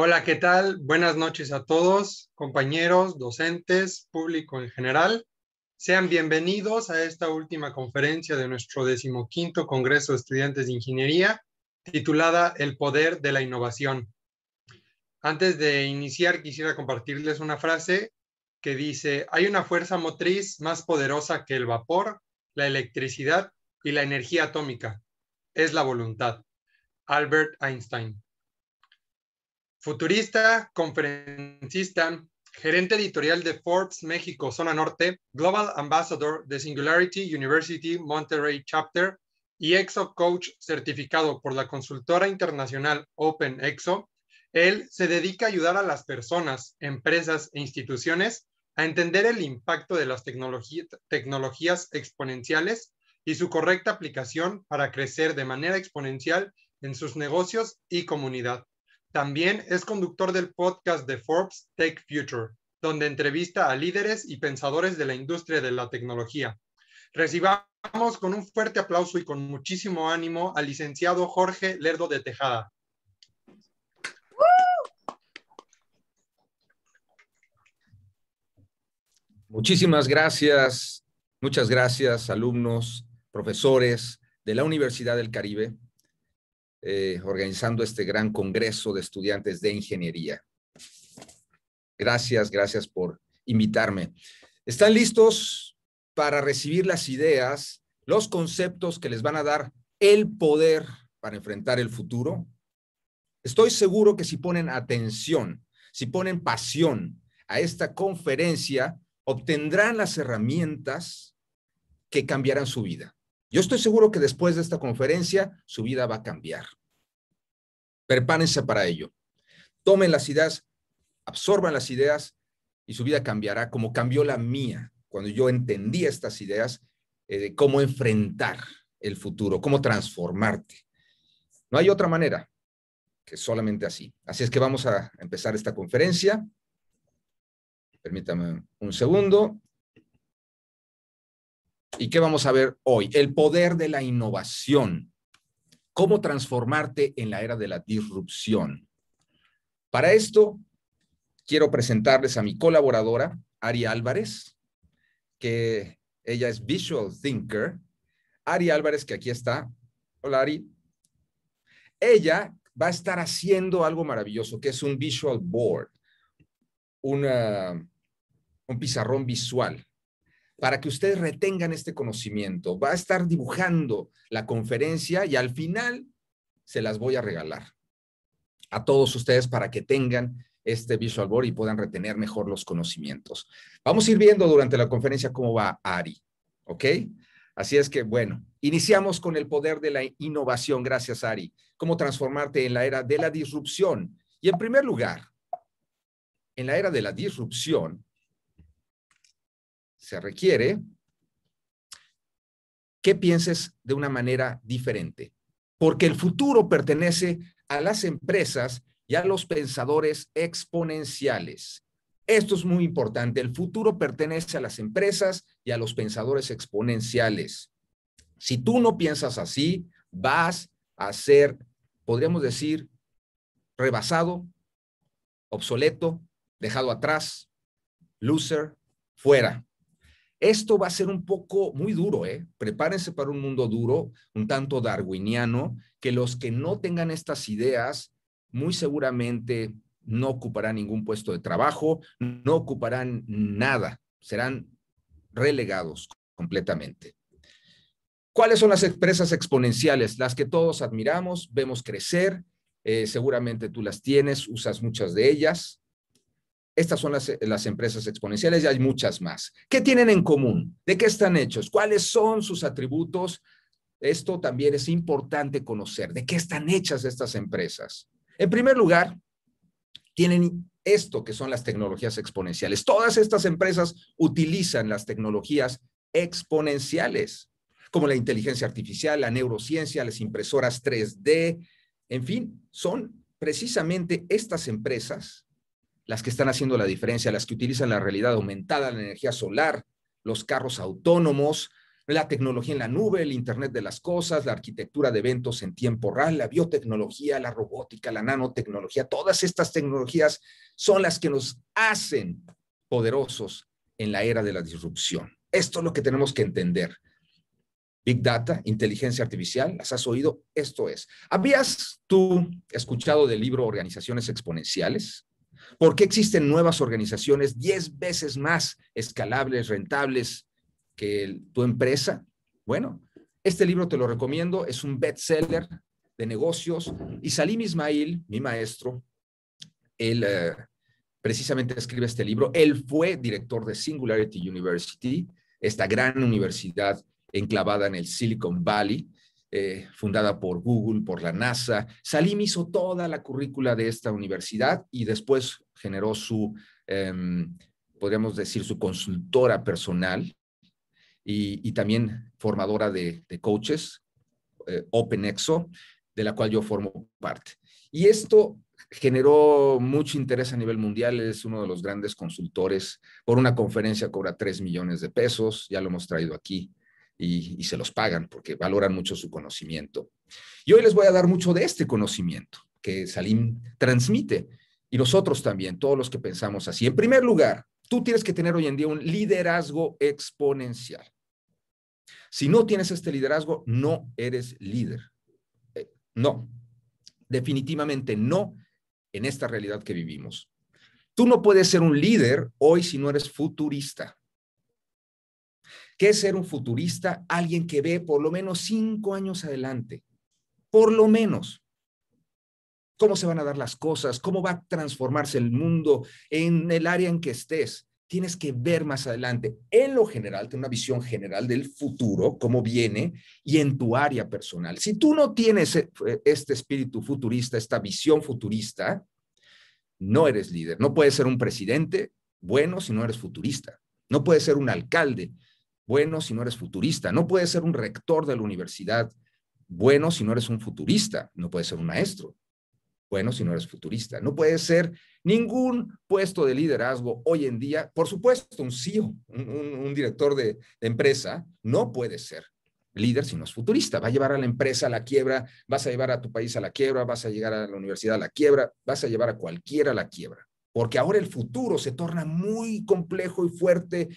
Hola, ¿qué tal? Buenas noches a todos, compañeros, docentes, público en general. Sean bienvenidos a esta última conferencia de nuestro decimoquinto Congreso de Estudiantes de Ingeniería, titulada El Poder de la Innovación. Antes de iniciar, quisiera compartirles una frase que dice, hay una fuerza motriz más poderosa que el vapor, la electricidad y la energía atómica. Es la voluntad. Albert Einstein. Futurista, conferencista, gerente editorial de Forbes México Zona Norte, Global Ambassador de Singularity University Monterrey Chapter y EXO Coach certificado por la consultora internacional Open EXO, él se dedica a ayudar a las personas, empresas e instituciones a entender el impacto de las tecnologías exponenciales y su correcta aplicación para crecer de manera exponencial en sus negocios y comunidad. También es conductor del podcast de Forbes Tech Future, donde entrevista a líderes y pensadores de la industria de la tecnología. Recibamos con un fuerte aplauso y con muchísimo ánimo al licenciado Jorge Lerdo de Tejada. Muchísimas gracias, muchas gracias alumnos, profesores de la Universidad del Caribe, eh, organizando este gran congreso de estudiantes de ingeniería. Gracias, gracias por invitarme. ¿Están listos para recibir las ideas, los conceptos que les van a dar el poder para enfrentar el futuro? Estoy seguro que si ponen atención, si ponen pasión a esta conferencia, obtendrán las herramientas que cambiarán su vida. Yo estoy seguro que después de esta conferencia su vida va a cambiar. Prepárense para ello. Tomen las ideas, absorban las ideas y su vida cambiará como cambió la mía cuando yo entendí estas ideas eh, de cómo enfrentar el futuro, cómo transformarte. No hay otra manera que solamente así. Así es que vamos a empezar esta conferencia. Permítame un segundo. ¿Y qué vamos a ver hoy? El poder de la innovación. ¿Cómo transformarte en la era de la disrupción? Para esto, quiero presentarles a mi colaboradora, Ari Álvarez, que ella es Visual Thinker. Ari Álvarez, que aquí está. Hola, Ari. Ella va a estar haciendo algo maravilloso, que es un visual board, un pizarrón visual para que ustedes retengan este conocimiento. Va a estar dibujando la conferencia y al final se las voy a regalar a todos ustedes para que tengan este Visual Board y puedan retener mejor los conocimientos. Vamos a ir viendo durante la conferencia cómo va Ari, ¿ok? Así es que, bueno, iniciamos con el poder de la innovación. Gracias, Ari. Cómo transformarte en la era de la disrupción. Y en primer lugar, en la era de la disrupción, se requiere que pienses de una manera diferente, porque el futuro pertenece a las empresas y a los pensadores exponenciales. Esto es muy importante. El futuro pertenece a las empresas y a los pensadores exponenciales. Si tú no piensas así, vas a ser, podríamos decir, rebasado, obsoleto, dejado atrás, loser, fuera. Esto va a ser un poco muy duro, ¿eh? Prepárense para un mundo duro, un tanto darwiniano, que los que no tengan estas ideas muy seguramente no ocuparán ningún puesto de trabajo, no ocuparán nada, serán relegados completamente. ¿Cuáles son las empresas exponenciales? Las que todos admiramos, vemos crecer, eh, seguramente tú las tienes, usas muchas de ellas. Estas son las, empresas exponenciales y hay muchas más. ¿Qué tienen en común? ¿De qué están hechos? ¿Cuáles son sus atributos? Esto también es importante conocer. ¿De qué están hechas estas empresas? En primer lugar, tienen esto que son las tecnologías exponenciales. Todas estas empresas utilizan las tecnologías exponenciales, como la inteligencia artificial, la neurociencia, las impresoras 3D, en fin, son precisamente estas empresas las que están haciendo la diferencia, las que utilizan la realidad aumentada, la energía solar, los carros autónomos, la tecnología en la nube, el Internet de las Cosas, la arquitectura de eventos en tiempo real, la biotecnología, la robótica, la nanotecnología, todas estas tecnologías son las que nos hacen poderosos en la era de la disrupción. Esto es lo que tenemos que entender. Big Data, inteligencia artificial, ¿las has oído? Esto es. ¿Habías tú escuchado del libro Organizaciones Exponenciales? ¿Por qué existen nuevas organizaciones 10 veces más escalables, rentables que tu empresa? Bueno, este libro te lo recomiendo, es un bestseller de negocios y Salim Ismail, mi maestro, él eh, precisamente escribe este libro. Él fue director de Singularity University, esta gran universidad enclavada en el Silicon Valley, eh, fundada por Google, por la NASA. Salim hizo toda la currícula de esta universidad y después generó su, em, podríamos decir, su consultora personal y, también formadora de, coaches, eh, OpenExo, de la cual yo formo parte. Y esto generó mucho interés a nivel mundial, es uno de los grandes consultores. Por una conferencia cobra 3 millones de pesos, ya lo hemos traído aquí y, se los pagan porque valoran mucho su conocimiento. Y hoy les voy a dar mucho de este conocimiento que Salim transmite y nosotros también, todos los que pensamos así. En primer lugar, tú tienes que tener hoy en día un liderazgo exponencial. Si no tienes este liderazgo, no eres líder. Eh, no, definitivamente no en esta realidad que vivimos. Tú no puedes ser un líder hoy si no eres futurista. ¿Qué es ser un futurista? Alguien que ve por lo menos cinco años adelante, por lo menos cómo se van a dar las cosas, cómo va a transformarse el mundo en el área en que estés. Tienes que ver más adelante, en lo general, tener una visión general del futuro, cómo viene, y en tu área personal. Si tú no tienes eh, eh, este espíritu futurista, esta visión futurista, no eres líder. No puedes ser un presidente bueno si no eres futurista. No puedes ser un alcalde bueno si no eres futurista. No puedes ser un rector de la universidad bueno si no eres un futurista. No puedes ser un maestro bueno si no eres futurista. No puedes ser ningún puesto de liderazgo hoy en día. Por supuesto, un CEO, un, director de, de empresa, no puede ser líder si no es futurista. Va a llevar a la empresa a la quiebra, vas a llevar a tu país a la quiebra, vas a llegar a la universidad a la quiebra, vas a llevar a cualquiera a la quiebra. Porque ahora el futuro se torna muy complejo y fuerte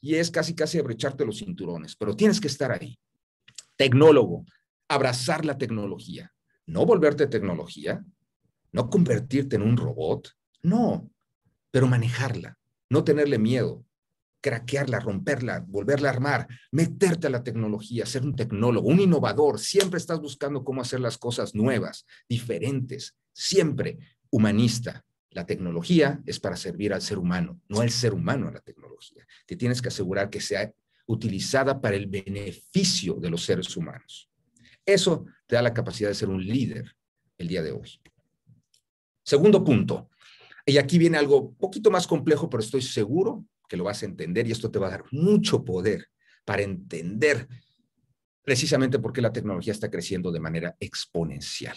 y es casi casi abrecharte los cinturones, pero tienes que estar ahí. Tecnólogo, abrazar la tecnología, no volverte tecnología, no convertirte en un robot, no, pero manejarla, no tenerle miedo, craquearla, romperla, volverla a armar, meterte a la tecnología, ser un tecnólogo, un innovador, siempre estás buscando cómo hacer las cosas nuevas, diferentes, siempre humanista, la tecnología es para servir al ser humano, no al ser humano a la tecnología. Te tienes que asegurar que sea utilizada para el beneficio de los seres humanos. Eso te da la capacidad de ser un líder el día de hoy. Segundo punto, y aquí viene algo un poquito más complejo, pero estoy seguro que lo vas a entender y esto te va a dar mucho poder para entender precisamente por qué la tecnología está creciendo de manera exponencial.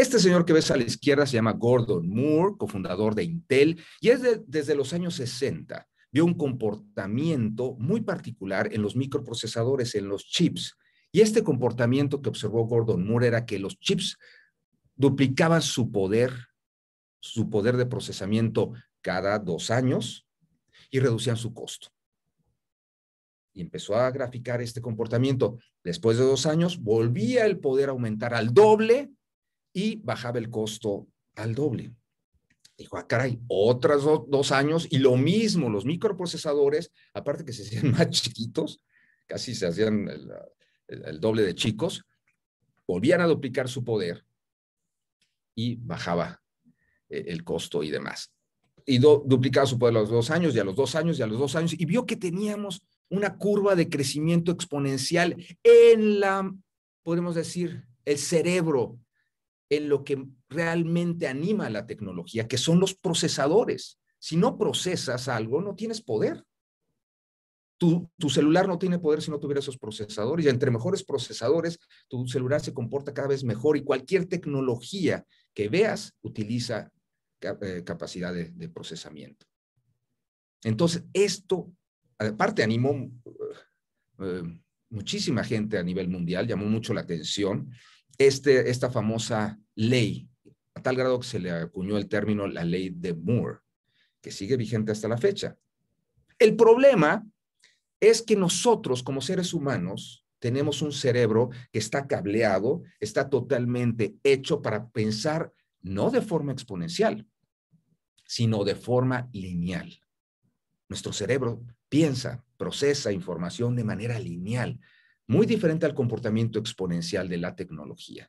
Este señor que ves a la izquierda se llama Gordon Moore, cofundador de Intel, y es desde los años 60. Vio un comportamiento muy particular en los microprocesadores, en los chips. Y este comportamiento que observó Gordon Moore era que los chips duplicaban su poder, su poder de procesamiento cada dos años y reducían su costo. Y empezó a graficar este comportamiento. Después de dos años, volvía el poder a aumentar al doble y bajaba el costo al doble. Dijo, ah, caray, otros dos años y lo mismo, los microprocesadores, aparte que se hacían más chiquitos, casi se hacían el, doble de chicos, volvían a duplicar su poder y bajaba eh, el costo y demás. Y duplicaba su poder a los dos años, y a los dos años, y a los dos años, y vio que teníamos una curva de crecimiento exponencial en la, podemos decir, el cerebro en lo que realmente anima la tecnología, que son los procesadores. Si no procesas algo, no tienes poder. Tu, celular no tiene poder si no tuviera esos procesadores. Y entre mejores procesadores, tu celular se comporta cada vez mejor y cualquier tecnología que veas utiliza eh, capacidad de, procesamiento. Entonces, esto, aparte, animó eh, muchísima gente a nivel mundial, llamó mucho la atención. Este, esta famosa ley, a tal grado que se le acuñó el término la ley de Moore, que sigue vigente hasta la fecha. El problema es que nosotros como seres humanos tenemos un cerebro que está cableado, está totalmente hecho para pensar no de forma exponencial, sino de forma lineal. Nuestro cerebro piensa, procesa información de manera lineal, muy diferente al comportamiento exponencial de la tecnología.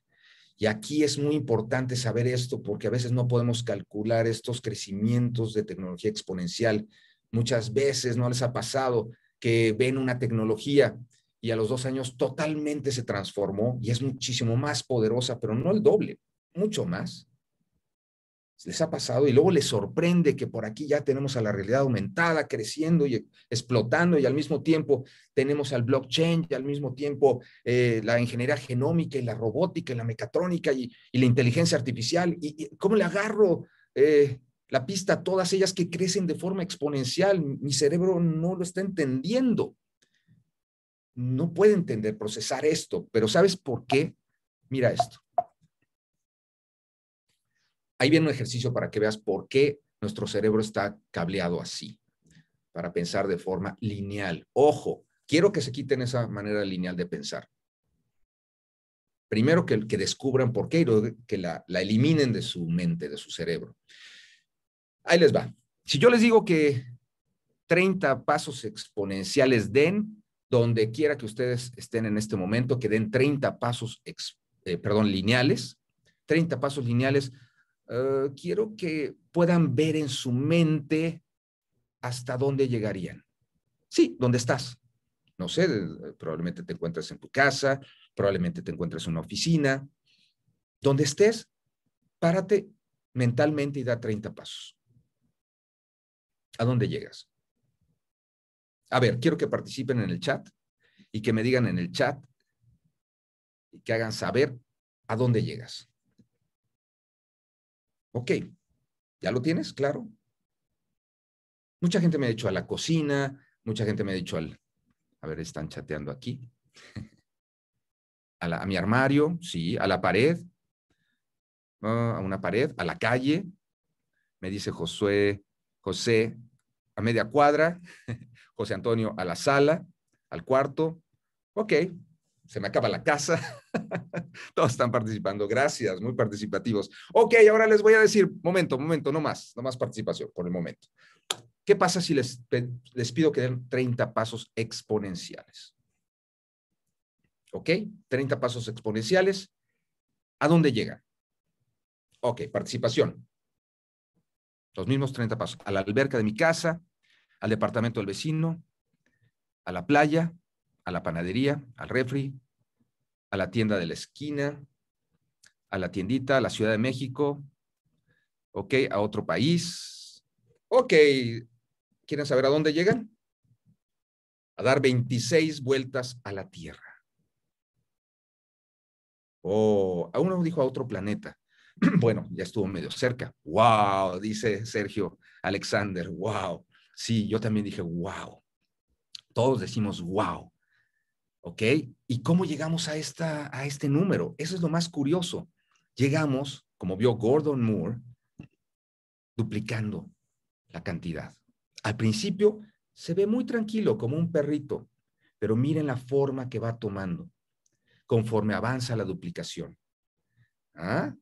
Y aquí es muy importante saber esto porque a veces no podemos calcular estos crecimientos de tecnología exponencial. Muchas veces no les ha pasado que ven una tecnología y a los dos años totalmente se transformó y es muchísimo más poderosa, pero no el doble, mucho más les ha pasado y luego les sorprende que por aquí ya tenemos a la realidad aumentada creciendo y explotando y al mismo tiempo tenemos al blockchain y al mismo tiempo eh, la ingeniería genómica y la robótica y la mecatrónica y, la inteligencia artificial. ¿Y, cómo le agarro eh, la pista a todas ellas que crecen de forma exponencial? Mi cerebro no lo está entendiendo. No puede entender, procesar esto, pero ¿sabes por qué? Mira esto. Ahí viene un ejercicio para que veas por qué nuestro cerebro está cableado así, para pensar de forma lineal. Ojo, quiero que se quiten esa manera lineal de pensar. Primero que, descubran por qué y luego que la, eliminen de su mente, de su cerebro. Ahí les va. Si yo les digo que 30 pasos exponenciales den, donde quiera que ustedes estén en este momento, que den 30 pasos, eh, perdón, lineales, 30 pasos lineales, eh, quiero que puedan ver en su mente hasta dónde llegarían. Sí, ¿dónde estás? No sé, probablemente te encuentres en tu casa, probablemente te encuentres en una oficina. Donde estés, párate mentalmente y da 30 pasos. ¿A dónde llegas? A ver, quiero que participen en el chat y que me digan en el chat y que hagan saber a dónde llegas. Ok, ¿ya lo tienes? Claro. Mucha gente me ha dicho a la cocina, mucha gente me ha dicho al... A ver, están chateando aquí. A, mi armario, sí, a la pared, a una pared, a la calle. Me dice Josué, José, a media cuadra, José Antonio, a la sala, al cuarto. Ok, se me acaba la casa. Todos están participando. Gracias, muy participativos. Ok, ahora les voy a decir, momento, momento, no más, no más participación por el momento. ¿Qué pasa si les, les pido que den 30 pasos exponenciales? ¿Ok? 30 pasos exponenciales. ¿A dónde llega? Ok, participación. Los mismos 30 pasos. A la alberca de mi casa, al departamento del vecino, a la playa, a la panadería, al refri, a la tienda de la esquina, a la tiendita, a la Ciudad de México, ok, a otro país. Ok, ¿quieren saber a dónde llegan? A dar 26 vueltas a la Tierra. O oh, a uno dijo a otro planeta. bueno, ya estuvo medio cerca. Wow, dice Sergio Alexander, wow. Sí, yo también dije wow. Todos decimos wow. ¿Ok? ¿Y cómo llegamos a, esta, a este número? Eso es lo más curioso. Llegamos, como vio Gordon Moore, duplicando la cantidad. Al principio se ve muy tranquilo, como un perrito, pero miren la forma que va tomando conforme avanza la duplicación. ¿Ah?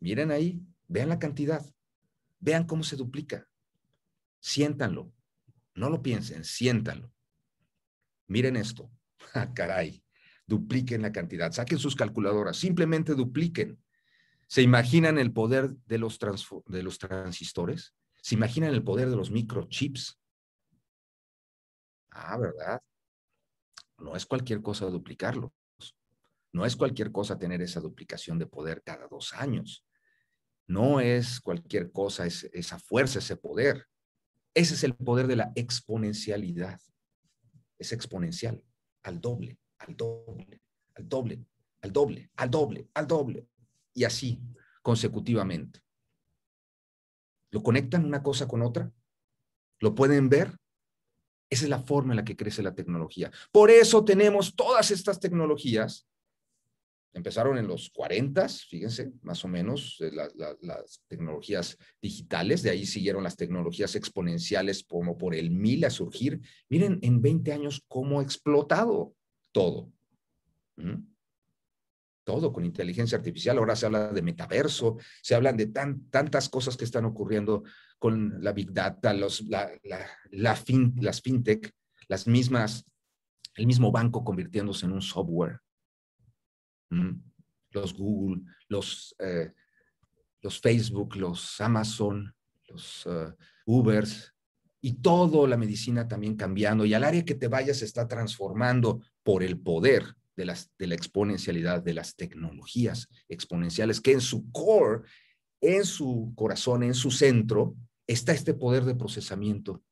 Miren ahí, vean la cantidad, vean cómo se duplica. Siéntanlo, no lo piensen, siéntanlo. Miren esto, ah, caray, dupliquen la cantidad, saquen sus calculadoras, simplemente dupliquen. ¿Se imaginan el poder de los, de los transistores? ¿Se imaginan el poder de los microchips? Ah, ¿verdad? No es cualquier cosa duplicarlos. No es cualquier cosa tener esa duplicación de poder cada dos años. No es cualquier cosa esa fuerza, ese poder. Ese es el poder de la exponencialidad. Es exponencial al doble, al doble, al doble, al doble, al doble, al doble, y así consecutivamente. ¿Lo conectan una cosa con otra? ¿Lo pueden ver? Esa es la forma en la que crece la tecnología. Por eso tenemos todas estas tecnologías Empezaron en los 40, fíjense, más o menos, eh, las tecnologías digitales, de ahí siguieron las tecnologías exponenciales como por el mil a surgir. Miren, en 20 años, cómo ha explotado todo. ¿Mm? Todo con inteligencia artificial. Ahora se habla de metaverso, se hablan de tantas cosas que están ocurriendo con la Big Data, la, la las fintech, las mismas, el mismo banco convirtiéndose en un software los Google, los, eh, los Facebook, los Amazon, los eh, Ubers, y toda la medicina también cambiando, y al área que te vayas se está transformando por el poder de, las, de la exponencialidad de las tecnologías exponenciales, que en su core, en su corazón, en su centro, está este poder de procesamiento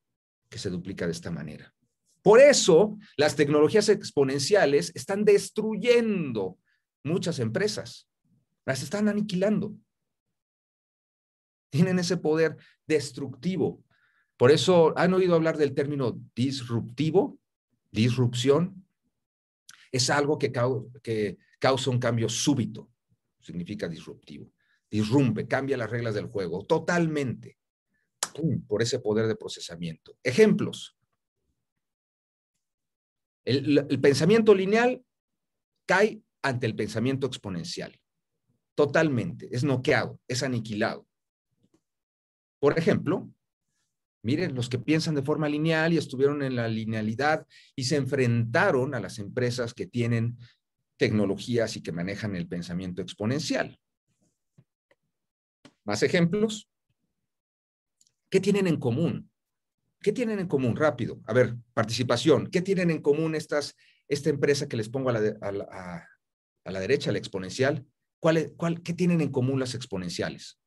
que se duplica de esta manera. Por eso, las tecnologías exponenciales están destruyendo muchas empresas. Las están aniquilando. Tienen ese poder destructivo. Por eso han oído hablar del término disruptivo, disrupción. Es algo que, que causa un cambio súbito. Significa disruptivo. Disrumpe, cambia las reglas del juego totalmente por ese poder de procesamiento. Ejemplos. el, pensamiento lineal cae ante el pensamiento exponencial. Totalmente. Es noqueado, es aniquilado. Por ejemplo, miren, los que piensan de forma lineal y estuvieron en la linealidad y se enfrentaron a las empresas que tienen tecnologías y que manejan el pensamiento exponencial. Más ejemplos. ¿Qué tienen en común? ¿Qué tienen en común? Rápido. A ver, participación. ¿Qué tienen en común estas, esta empresa que les pongo a la, a la derecha, la exponencial. ¿Cuál, cuál, ¿Qué tienen en común las exponenciales?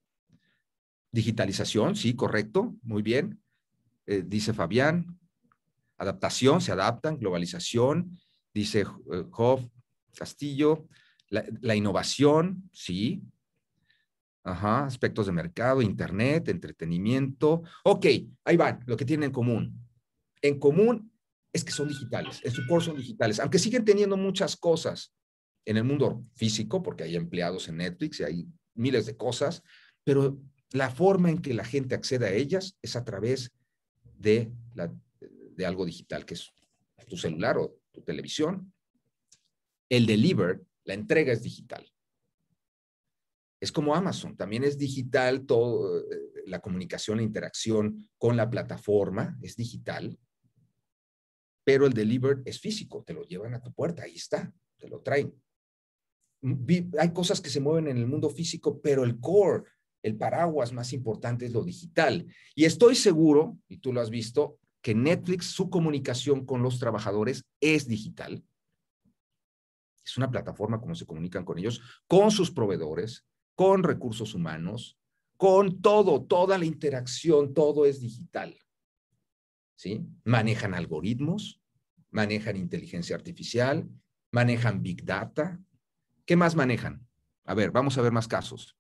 Digitalización, sí, correcto, muy bien. Eh, dice Fabián, adaptación, se adaptan, globalización, dice Hof eh, Castillo, la, innovación, sí. Ajá, aspectos de mercado, internet, entretenimiento. Ok, ahí van, lo que tienen en común. En común es que son digitales, en su son digitales, aunque siguen teniendo muchas cosas en el mundo físico, porque hay empleados en Netflix y hay miles de cosas, pero la forma en que la gente accede a ellas es a través de, algo digital, que es tu celular o tu televisión. El deliver, la entrega es digital. Es como Amazon, también es digital todo, eh, la comunicación, e interacción con la plataforma es digital, pero el deliver es físico, te lo llevan a tu puerta, ahí está, te lo traen hay cosas que se mueven en el mundo físico, pero el core, el paraguas más importante es lo digital. Y estoy seguro, y tú lo has visto, que Netflix, su comunicación con los trabajadores es digital. Es una plataforma como se comunican con ellos, con sus proveedores, con recursos humanos, con todo, toda la interacción, todo es digital. ¿Sí? Manejan algoritmos, manejan inteligencia artificial, manejan big data, ¿Qué más manejan? A ver, vamos a ver más casos.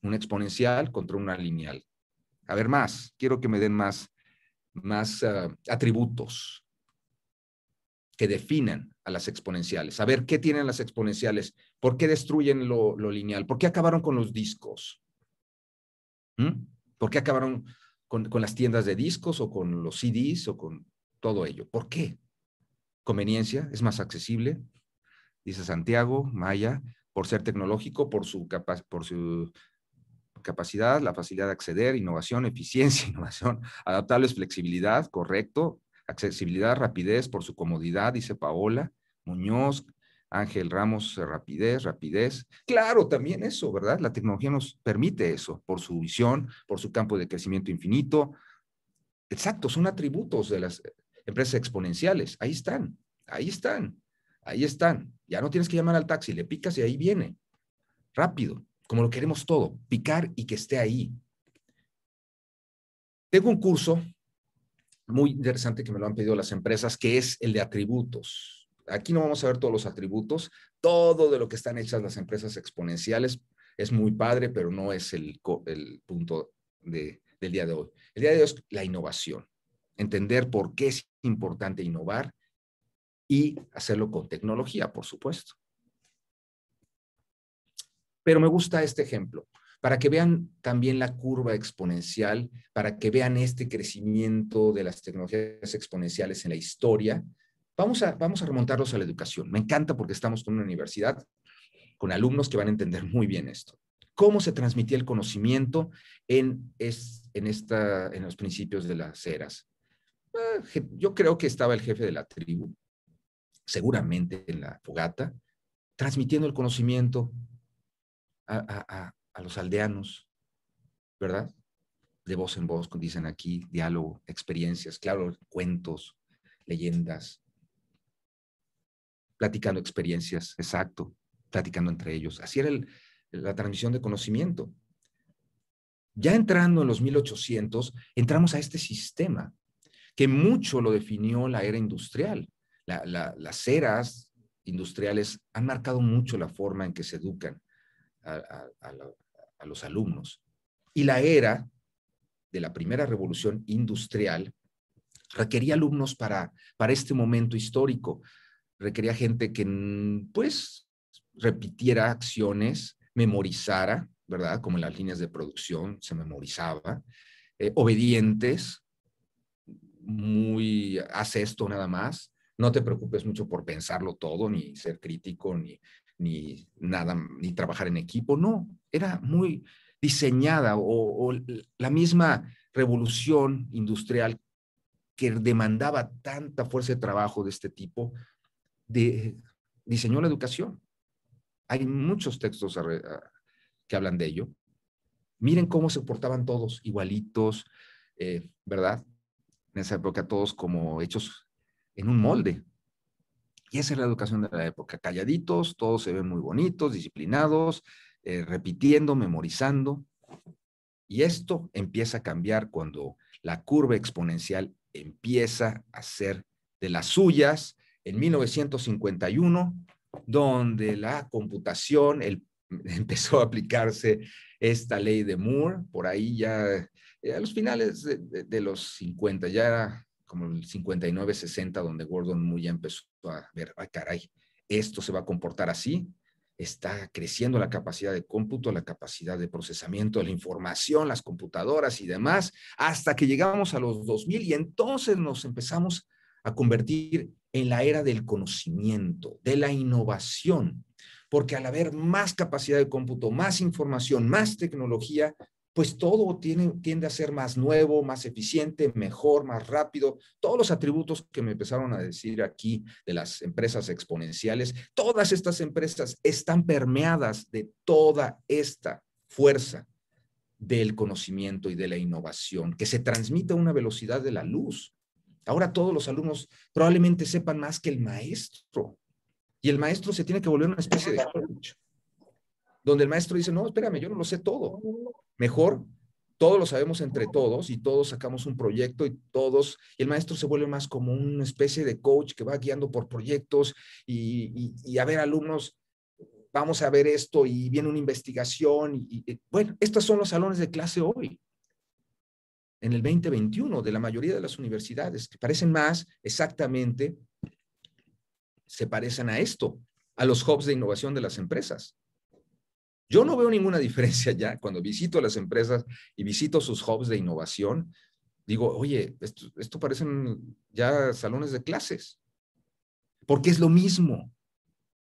Una exponencial contra una lineal. A ver, más. Quiero que me den más, más ah, atributos que definan a las exponenciales. A ver, ¿qué tienen las exponenciales? ¿Por qué destruyen lo, lineal? ¿Por qué acabaron con los discos? ¿Mm? ¿Por qué acabaron con, con las tiendas de discos o con los CDs o con todo ello? ¿Por qué? Conveniencia, es más accesible, dice Santiago Maya, por ser tecnológico, por su, por su capacidad, la facilidad de acceder, innovación, eficiencia, innovación, adaptables, flexibilidad, correcto, accesibilidad, rapidez, por su comodidad, dice Paola Muñoz, Ángel Ramos, rapidez, rapidez. Claro, también eso, ¿verdad? La tecnología nos permite eso, por su visión, por su campo de crecimiento infinito. Exacto, son atributos de las empresas exponenciales, ahí están, ahí están. Ahí están. Ya no tienes que llamar al taxi, le picas y ahí viene. Rápido, como lo queremos todo, picar y que esté ahí. Tengo un curso muy interesante que me lo han pedido las empresas, que es el de atributos. Aquí no vamos a ver todos los atributos, todo de lo que están hechas las empresas exponenciales es muy padre, pero no es el, punto del día de hoy. El día de hoy es la innovación, entender por qué es importante innovar y hacerlo con tecnología, por supuesto. Pero me gusta este ejemplo para que vean también la curva exponencial, para que vean este crecimiento de las tecnologías exponenciales en la historia. Vamos a, vamos a remontarlos a la educación. Me encanta porque estamos con una universidad, con alumnos que van a entender muy bien esto. ¿Cómo se transmitía el conocimiento en, en, esta, en los principios de las eras? Eh, yo creo que estaba el jefe de la tribu, seguramente en la fogata, transmitiendo el conocimiento a, los aldeanos, ¿verdad? De voz en voz, como dicen aquí, diálogo, experiencias, claro, cuentos, leyendas, platicando experiencias, exacto, platicando entre ellos. Así era la transmisión de conocimiento. Ya entrando en los 1800, entramos a este sistema que mucho lo definió la era industrial las eras industriales han marcado mucho la forma en que se educan a, los alumnos. Y la era de la primera revolución industrial requería alumnos para, este momento histórico, requería gente que pues repitiera acciones, memorizara, ¿verdad? Como en las líneas de producción se memorizaba, eh, obedientes, muy, hace esto nada más, no te preocupes mucho por pensarlo todo, ni ser crítico, ni, nada, ni trabajar en equipo. No, era muy diseñada o, la misma revolución industrial que demandaba tanta fuerza de trabajo de este tipo, diseñó la educación. Hay muchos textos que hablan de ello. Miren cómo se portaban todos, igualitos, eh, ¿verdad? En esa época todos como hechos en un molde. Y esa es la educación de la época. Calladitos, todos se ven muy bonitos, disciplinados, eh, repitiendo, memorizando. Y esto empieza a cambiar cuando la curva exponencial empieza a ser de las suyas en 1951, donde la computación empezó a aplicarse esta ley de Moore, por ahí ya eh, a los finales de, los 50, ya como el 59-60, donde Gordon Moore ya empezó a ver, ay caray, esto se va a comportar así, está creciendo la capacidad de cómputo, la capacidad de procesamiento de la información, las computadoras y demás, hasta que llegamos a los 2000 y entonces nos empezamos a convertir en la era del conocimiento, de la innovación, porque al haber más capacidad de cómputo, más información, más tecnología, pues todo tiene, tiende a ser más nuevo, más eficiente, mejor, más rápido. Todos los atributos que me empezaron a decir aquí de las empresas exponenciales, todas estas empresas están permeadas de toda esta fuerza del conocimiento y de la innovación, que se transmite a una velocidad de la luz. Ahora todos los alumnos probablemente sepan más que el maestro. Y el maestro se tiene que volver una especie de donde el maestro dice, no, espérame, yo no lo sé todo. Mejor todos lo sabemos entre todos y todos sacamos un proyecto y todos, y el maestro se vuelve más como una especie de coach que va guiando por proyectos y, a ver alumnos, vamos a ver esto y viene una investigación y, y, bueno, estos son los salones de clase hoy, en el 2021 de la mayoría de las universidades, que parecen más exactamente, se parecen a esto, a los hubs de innovación de las empresas. Yo no veo ninguna diferencia ya cuando visito las empresas y visito sus hubs de innovación. Digo, oye, esto, parecen ya salones de clases, porque es lo mismo,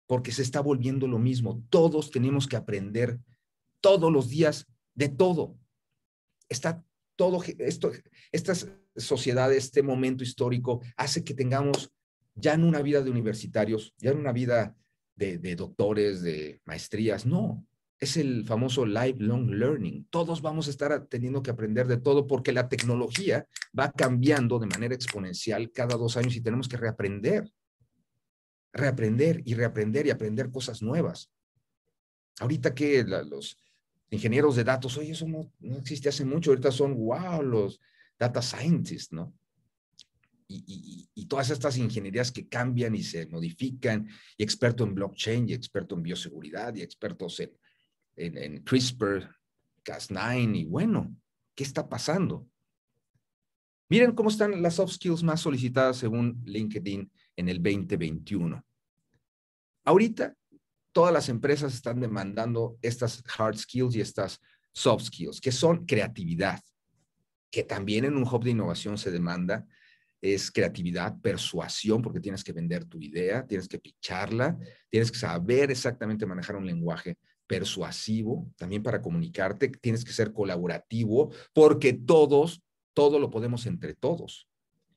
porque se está volviendo lo mismo. Todos tenemos que aprender todos los días de todo. Está todo esto, estas sociedades, este momento histórico, hace que tengamos ya en una vida de universitarios, ya en una vida de, de doctores, de maestrías, no, es el famoso lifelong learning. Todos vamos a estar teniendo que aprender de todo porque la tecnología va cambiando de manera exponencial cada dos años y tenemos que reaprender, reaprender y reaprender y aprender cosas nuevas. Ahorita que los ingenieros de datos, oye, eso no, existe hace mucho, ahorita son, wow, los data scientists, ¿no? Y, y, todas estas ingenierías que cambian y se modifican, y experto en blockchain, y experto en bioseguridad, y expertos en en, CRISPR, Cas9 y bueno, ¿qué está pasando? Miren cómo están las soft skills más solicitadas según LinkedIn en el 2021. Ahorita todas las empresas están demandando estas hard skills y estas soft skills, que son creatividad, que también en un hub de innovación se demanda, es creatividad, persuasión, porque tienes que vender tu idea, tienes que picharla, tienes que saber exactamente manejar un lenguaje persuasivo también para comunicarte, tienes que ser colaborativo, porque todos, todo lo podemos entre todos.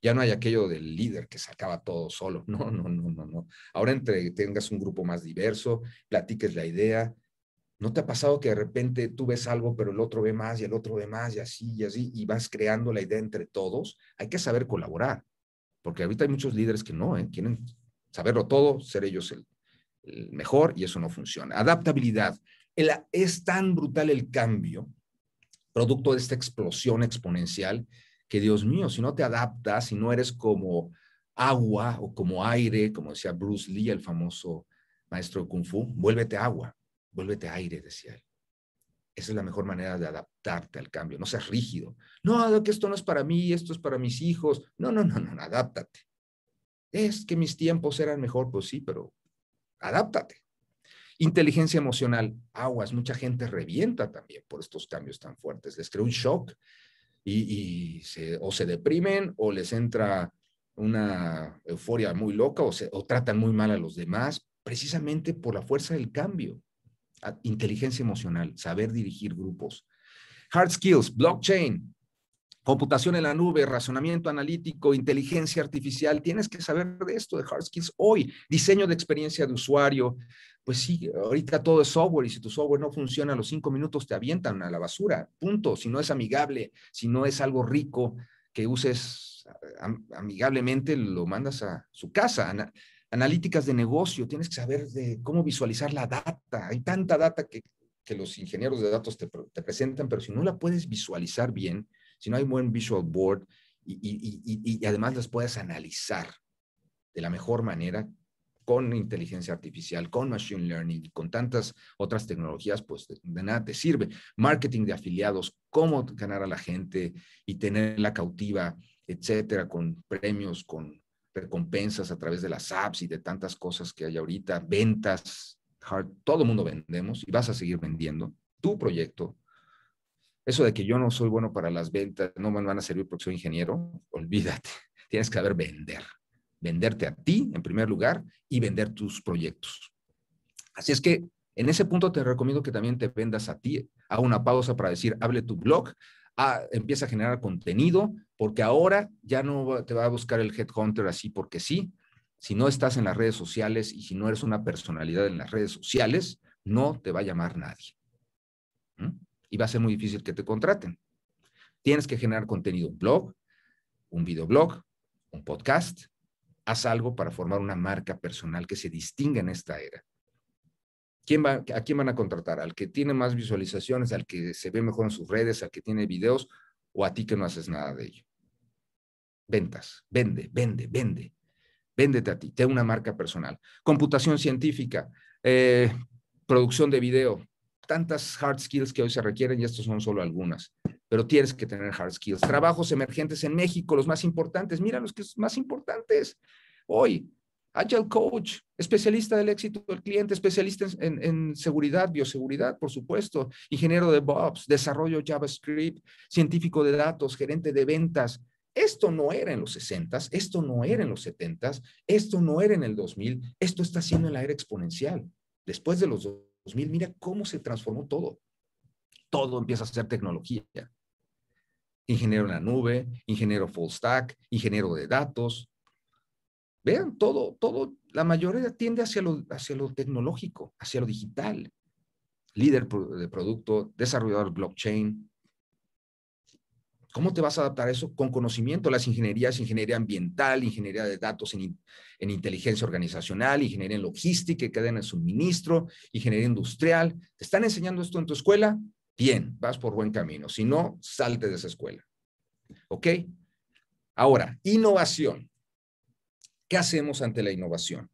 Ya no hay aquello del líder que sacaba todo solo. No, no, no, no, no. Ahora entre tengas un grupo más diverso, platiques la idea. ¿No te ha pasado que de repente tú ves algo, pero el otro ve más y el otro ve más y así y así y vas creando la idea entre todos? Hay que saber colaborar, porque ahorita hay muchos líderes que no, ¿eh? quieren saberlo todo, ser ellos el, mejor y eso no funciona. Adaptabilidad. es tan brutal el cambio, producto de esta explosión exponencial, que Dios mío, si no te adaptas, si no eres como agua o como aire, como decía Bruce Lee, el famoso maestro de Kung Fu, vuélvete agua, vuélvete aire, decía él. Esa es la mejor manera de adaptarte al cambio, no seas rígido. No, que esto no es para mí, esto es para mis hijos. No, no, no, no, adáptate. Es que mis tiempos eran mejor, pues sí, pero adáptate. Inteligencia emocional, aguas, mucha gente revienta también por estos cambios tan fuertes, les crea un shock y, o se deprimen o les entra una euforia muy loca o, o tratan muy mal a los demás, precisamente por la fuerza del cambio. Ah, inteligencia emocional, saber dirigir grupos. Hard skills, blockchain, computación en la nube, razonamiento analítico, inteligencia artificial, tienes que saber de esto, de hard skills hoy, diseño de experiencia de usuario, pues sí, ahorita todo es software y si tu software no funciona a los cinco minutos te avientan a la basura, punto, si no es amigable, si no es algo rico que uses amigablemente, lo mandas a su casa. analíticas de negocio, tienes que saber de cómo visualizar la data, hay tanta data que, que los ingenieros de datos te presentan, pero si no la puedes visualizar bien, si no hay buen visual board y, además las puedes analizar de la mejor manera con inteligencia artificial, con machine learning con tantas otras tecnologías, pues de, nada te sirve. Marketing de afiliados, cómo ganar a la gente y tenerla cautiva, etcétera, con premios, con recompensas a través de las apps y de tantas cosas que hay ahorita, ventas, todo el mundo vendemos y vas a seguir vendiendo tu proyecto, eso de que yo no soy bueno para las ventas, no me van a servir porque soy ingeniero, olvídate. Tienes que saber vender. Venderte a ti, en primer lugar, y vender tus proyectos. Así es que en ese punto te recomiendo que también te vendas a ti. a una pausa para decir, hable tu blog, ah, empieza a generar contenido, porque ahora ya no te va a buscar el headhunter así porque sí. Si no estás en las redes sociales y si no eres una personalidad en las redes sociales, no te va a llamar nadie. ¿Mm? y va a ser muy difícil que te contraten. Tienes que generar contenido, un blog, un videoblog, un podcast. Haz algo para formar una marca personal que se distinga en esta era. ¿Quién va, ¿A quién van a contratar? ¿Al que tiene más visualizaciones, al que se ve mejor en sus redes, al que tiene videos o a ti que no haces nada de ello? Ventas, vende, vende, vende. Véndete a ti, ten una marca personal. Computación científica, eh, producción de video, tantas hard skills que hoy se requieren y estos son solo algunas, pero tienes que tener hard skills. Trabajos emergentes en México, los más importantes, mira los que son más importantes hoy. Agile Coach, especialista del éxito del cliente, especialista en, en seguridad, bioseguridad, por supuesto, ingeniero de DevOps, desarrollo JavaScript, científico de datos, gerente de ventas, esto no era en los 60, esto no era en los 70, esto no era en el 2000, esto está siendo en la era exponencial. Después de los 2000, mira cómo se transformó todo. Todo empieza a ser tecnología. Ingeniero en la nube, ingeniero full stack, ingeniero de datos. Vean, todo, todo, la mayoría tiende hacia lo, hacia lo tecnológico, hacia lo digital. Líder de producto, desarrollador blockchain, ¿Cómo te vas a adaptar a eso? Con conocimiento. Las ingenierías, ingeniería ambiental, ingeniería de datos en, inteligencia organizacional, ingeniería en logística, cadena de suministro, ingeniería industrial. ¿Te están enseñando esto en tu escuela? Bien, vas por buen camino. Si no, salte de esa escuela. ¿Ok? Ahora, innovación. ¿Qué hacemos ante la innovación?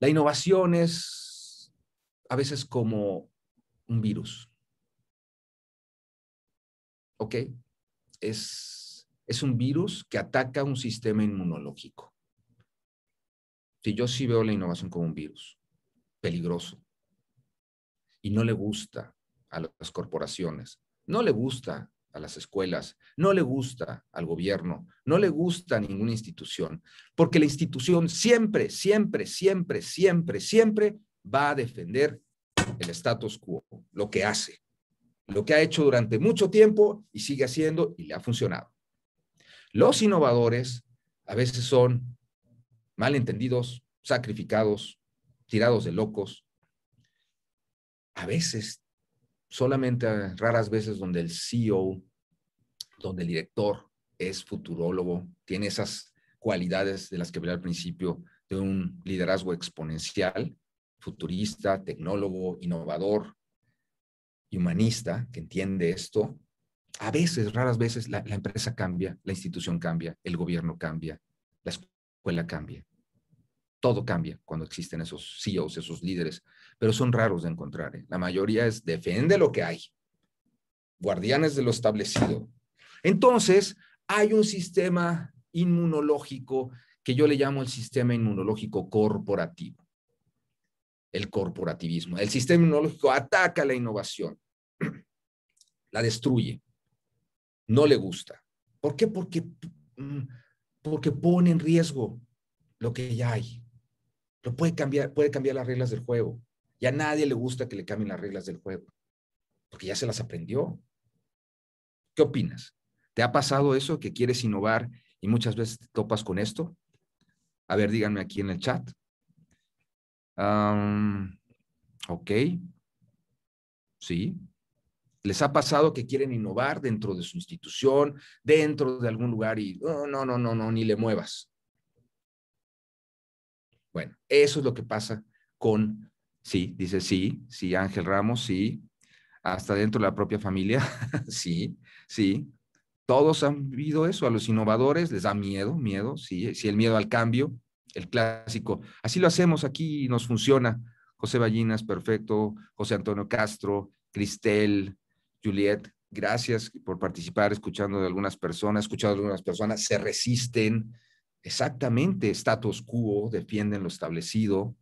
La innovación es a veces como un virus. ¿Ok? es, un virus que ataca un sistema inmunológico. Si yo sí veo la innovación como un virus peligroso y no le gusta a las corporaciones, no le gusta a las escuelas, no le gusta al gobierno, no le gusta a ninguna institución, porque la institución siempre, siempre, siempre, siempre, siempre va a defender el status quo, lo que hace lo que ha hecho durante mucho tiempo y sigue haciendo y le ha funcionado. Los innovadores a veces son malentendidos, sacrificados, tirados de locos. A veces, solamente raras veces donde el CEO, donde el director es futurólogo, tiene esas cualidades de las que hablé al principio de un liderazgo exponencial, futurista, tecnólogo, innovador, humanista que entiende esto, a veces, raras veces, la, empresa cambia, la institución cambia, el gobierno cambia, la escuela cambia. Todo cambia cuando existen esos CEOs, esos líderes, pero son raros de encontrar. ¿eh? La mayoría es defiende lo que hay, guardianes de lo establecido. Entonces, hay un sistema inmunológico que yo le llamo el sistema inmunológico corporativo. El corporativismo. El sistema inmunológico ataca la innovación. la destruye, no le gusta. ¿Por qué? Porque, mm, porque pone en riesgo lo que ya hay. Lo puede cambiar, puede cambiar las reglas del juego. Ya a nadie le gusta que le cambien las reglas del juego, porque ya se las aprendió. ¿Qué opinas? ¿Te ha pasado eso que quieres innovar y muchas veces te topas con esto? A ver, díganme aquí en el chat. ok. Sí, les ha pasado que quieren innovar dentro de su institución, dentro de algún lugar y no, no, no, no, ni le muevas. Bueno, eso es lo que pasa con, sí, dice sí, sí, Ángel Ramos, sí, hasta dentro de la propia familia, sí, sí. Todos han vivido eso, a los innovadores les da miedo, miedo, sí, sí, el miedo al cambio, el clásico. Así lo hacemos aquí y nos funciona. José Ballinas, perfecto, José Antonio Castro, Cristel, Juliet, gracias por participar, escuchando de algunas personas, escuchando de algunas personas, se resisten, exactamente, status quo, defienden lo establecido,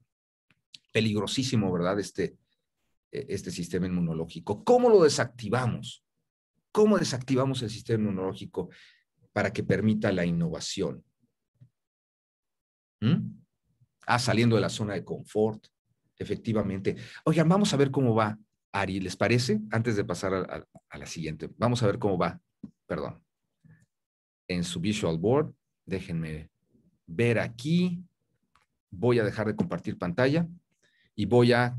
peligrosísimo, ¿verdad? Este, e-, este sistema inmunológico. ¿Cómo lo desactivamos? ¿Cómo desactivamos el sistema inmunológico para que permita la innovación? ¿Mm? Ah, saliendo de la zona de confort, efectivamente. Oigan, vamos a ver cómo va Ari, ¿les parece? Antes de pasar a, la siguiente, vamos a ver cómo va. Perdón. En su visual board, déjenme ver aquí. Voy a dejar de compartir pantalla y voy a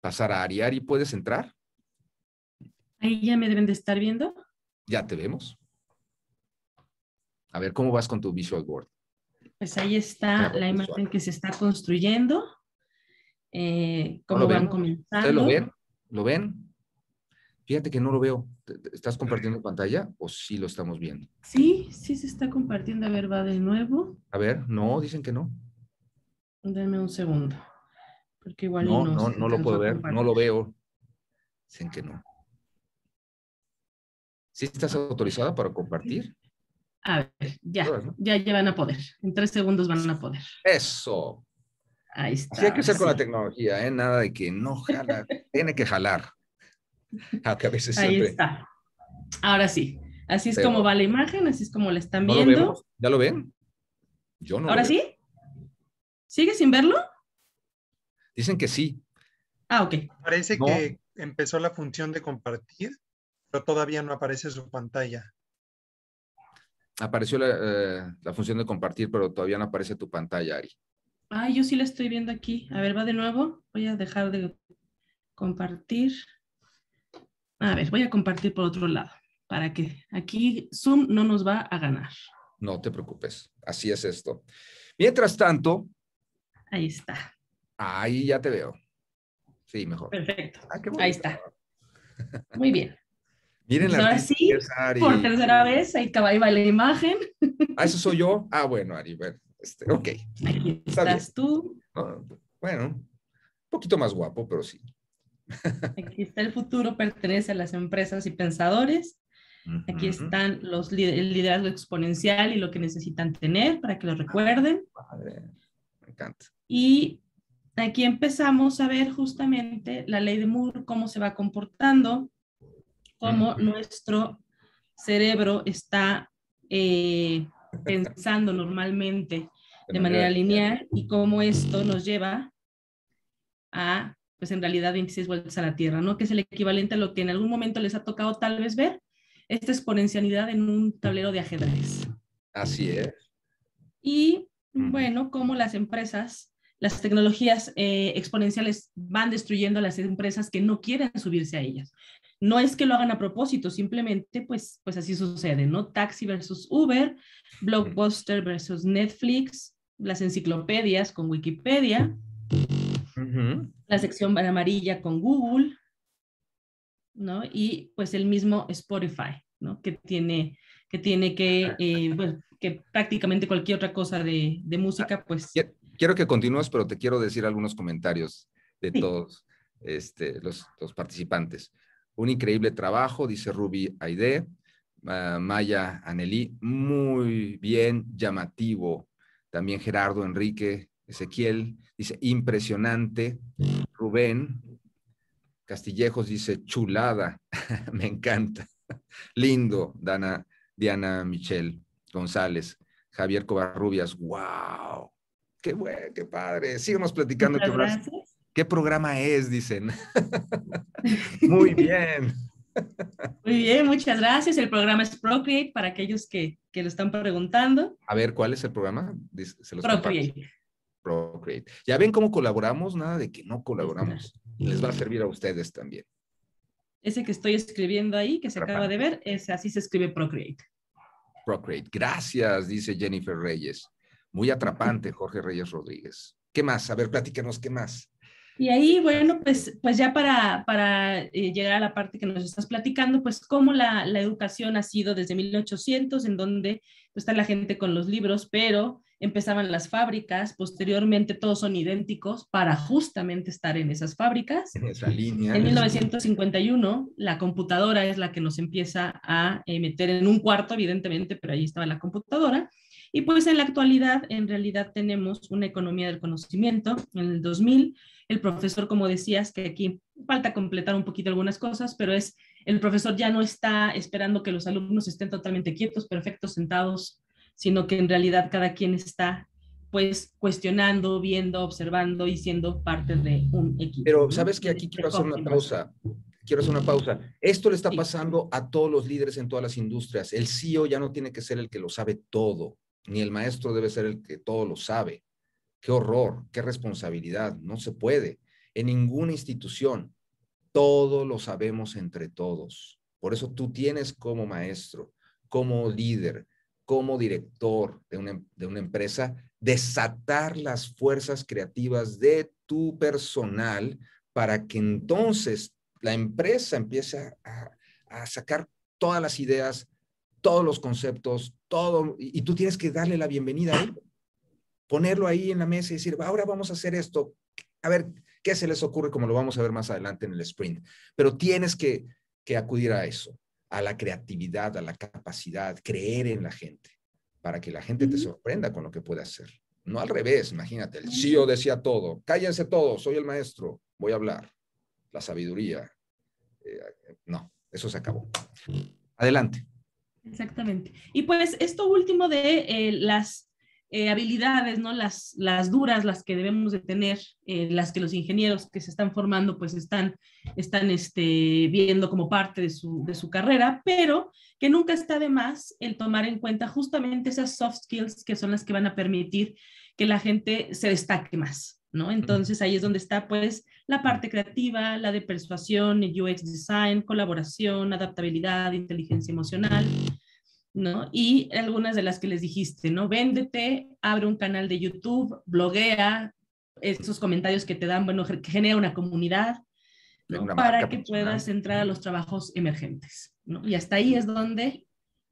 pasar a Ari. Ari, ¿puedes entrar? Ahí ya me deben de estar viendo. Ya te vemos. A ver, ¿cómo vas con tu visual board? Pues ahí está la imagen que se está construyendo. Eh, cómo van comenzando. lo ven? ¿Lo ven? Fíjate que no lo veo. ¿Estás compartiendo pantalla o sí lo estamos viendo? Sí, sí se está compartiendo. A ver, va de nuevo. A ver, no, dicen que no. Denme un segundo. Porque igual no, no, lo puedo ver, no lo veo. Dicen que no. ¿Sí estás autorizada para compartir? A ver, ya, ya, ya van a poder. En tres segundos van a poder. Eso, Ahí está. que ser con la tecnología, ¿eh? Nada de que no jala, tiene que jalar. Ah, a veces Ahí está. Ahora sí. Así es como va la imagen, así es como la están viendo. ¿Ya lo ven? Yo no. ¿Ahora sí? ¿Sigue sin verlo? Dicen que sí. Ah, ok. Parece que empezó la función de compartir, pero todavía no aparece su pantalla. Apareció la, eh, la función de compartir, pero todavía no aparece tu pantalla, Ari. Ay, yo sí la estoy viendo aquí. A ver, va de nuevo. Voy a dejar de compartir. A ver, voy a compartir por otro lado para que aquí Zoom no nos va a ganar. No te preocupes, así es esto. Mientras tanto. Ahí está. Ahí ya te veo. Sí, mejor. Perfecto. Ah, ahí está. Muy bien. Miren la. Ahora sí, por tercera vez, ahí va la imagen. ah, eso soy yo. Ah, bueno, Ari, bueno. Este, ok. Aquí tú. Ah, bueno, un poquito más guapo, pero sí. Aquí está el futuro, pertenece a las empresas y pensadores. Aquí están los, el liderazgo exponencial y lo que necesitan tener para que lo ah, recuerden. me encanta. Y aquí empezamos a ver justamente la ley de Moore, cómo se va comportando, cómo nuestro cerebro está eh, pensando normalmente de manera lineal y cómo esto nos lleva a, pues en realidad, 26 vueltas a la Tierra, ¿no? Que es el equivalente a lo que en algún momento les ha tocado tal vez ver, esta exponencialidad en un tablero de ajedrez. Así es. Y bueno, cómo las empresas, las tecnologías eh, exponenciales van destruyendo a las empresas que no quieren subirse a ellas no es que lo hagan a propósito, simplemente pues, pues así sucede, ¿no? Taxi versus Uber, Blockbuster versus Netflix, las enciclopedias con Wikipedia, la sección amarilla con Google, ¿no? Y pues el mismo Spotify, ¿no? Que tiene que, tiene que, eh, pues, que prácticamente cualquier otra cosa de, música, ah, pues... Quiero que continúes, pero te quiero decir algunos comentarios de todos este, los participantes. Un increíble trabajo, dice Ruby Aide. Ah, Maya Anelí, muy bien, llamativo. También Gerardo Enrique Ezequiel dice impresionante. Rubén Castillejos dice chulada, me encanta. Lindo, Dana, Diana Michelle González. Javier Covarrubias, wow, qué bueno, qué padre. sigamos platicando. gracias. ¿Qué programa es? Dicen. Muy bien. Muy bien, muchas gracias. El programa es Procreate para aquellos que, que lo están preguntando. A ver, ¿cuál es el programa? Procreate. Procreate. Ya ven cómo colaboramos, nada de que no colaboramos. Les va a servir a ustedes también. Ese que estoy escribiendo ahí, que se acaba de ver, es así se escribe Procreate. Procreate. Gracias, dice Jennifer Reyes. Muy atrapante, Jorge Reyes Rodríguez. ¿Qué más? A ver, platícanos, ¿qué más? Y ahí, bueno, pues, pues ya para, para eh, llegar a la parte que nos estás platicando, pues cómo la, la educación ha sido desde 1800, en donde pues, está la gente con los libros, pero empezaban las fábricas, posteriormente todos son idénticos para justamente estar en esas fábricas. En esa línea. En 1951 la computadora es la que nos empieza a eh, meter en un cuarto, evidentemente, pero ahí estaba la computadora. Y pues en la actualidad, en realidad tenemos una economía del conocimiento. En el 2000 el profesor, como decías, que aquí falta completar un poquito algunas cosas, pero es el profesor ya no está esperando que los alumnos estén totalmente quietos, perfectos, sentados, sino que en realidad cada quien está pues cuestionando, viendo, observando y siendo parte de un equipo. Pero sabes que aquí quiero hacer una pausa. Quiero hacer una pausa. Esto le está pasando a todos los líderes en todas las industrias. El CEO ya no tiene que ser el que lo sabe todo, ni el maestro debe ser el que todo lo sabe. Qué horror, qué responsabilidad, no se puede. En ninguna institución, todo lo sabemos entre todos. Por eso tú tienes como maestro, como líder, como director de una, em, empresa, desatar las fuerzas creativas de tu personal para que entonces la empresa empiece a, sacar todas las ideas, todos los conceptos, todo, y, tú tienes que darle la bienvenida a ponerlo ahí en la mesa y decir, ahora vamos a hacer esto, a ver qué se les ocurre, como lo vamos a ver más adelante en el sprint. Pero tienes que, que acudir a eso, a la creatividad, a la capacidad, creer en la gente, para que la gente te sorprenda con lo que puede hacer. No al revés, imagínate, el CEO decía todo, cállense todos, soy el maestro, voy a hablar. La sabiduría. Eh, no, eso se acabó. Adelante. Exactamente. Y pues esto último de eh, las eh, habilidades, ¿no? Las, las duras, las que debemos de tener, eh, las que los ingenieros que se están formando pues están, están este, viendo como parte de su, de su carrera, pero que nunca está de más el tomar en cuenta justamente esas soft skills que son las que van a permitir que la gente se destaque más, ¿no? Entonces ahí es donde está pues la parte creativa, la de persuasión, UX design, colaboración, adaptabilidad, inteligencia emocional, y algunas de las que les dijiste, ¿no? Véndete, abre un canal de YouTube, bloguea, esos comentarios que te dan, bueno, genera una comunidad, para que puedas entrar a los trabajos emergentes, Y hasta ahí es donde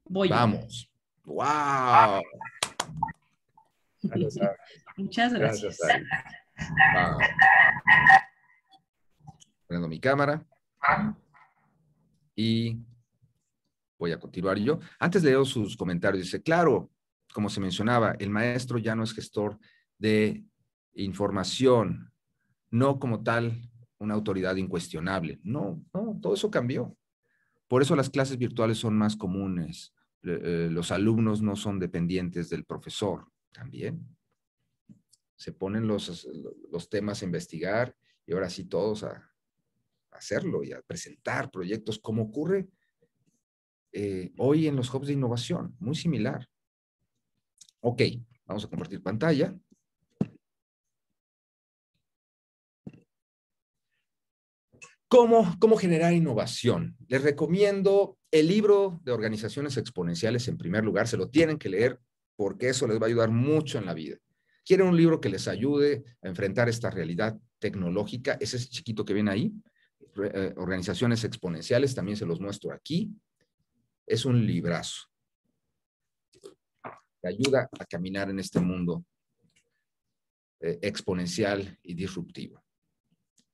voy. Vamos. ¡Wow! Muchas gracias. Prendo mi cámara y voy a continuar yo. Antes leo sus comentarios. Dice, claro, como se mencionaba, el maestro ya no es gestor de información, no como tal una autoridad incuestionable. No, no, todo eso cambió. Por eso las clases virtuales son más comunes. Eh, los alumnos no son dependientes del profesor también. Se ponen los, los temas a investigar y ahora sí todos a, a hacerlo y a presentar proyectos como ocurre eh, hoy en los hubs de innovación, muy similar. Ok, vamos a compartir pantalla. ¿Cómo, generar innovación? Les recomiendo el libro de organizaciones exponenciales en primer lugar, se lo tienen que leer porque eso les va a ayudar mucho en la vida. ¿Quieren un libro que les ayude a enfrentar esta realidad tecnológica? Es ese chiquito que viene ahí. Eh, organizaciones exponenciales, también se los muestro aquí es un librazo. Te ayuda a caminar en este mundo eh, exponencial y disruptivo.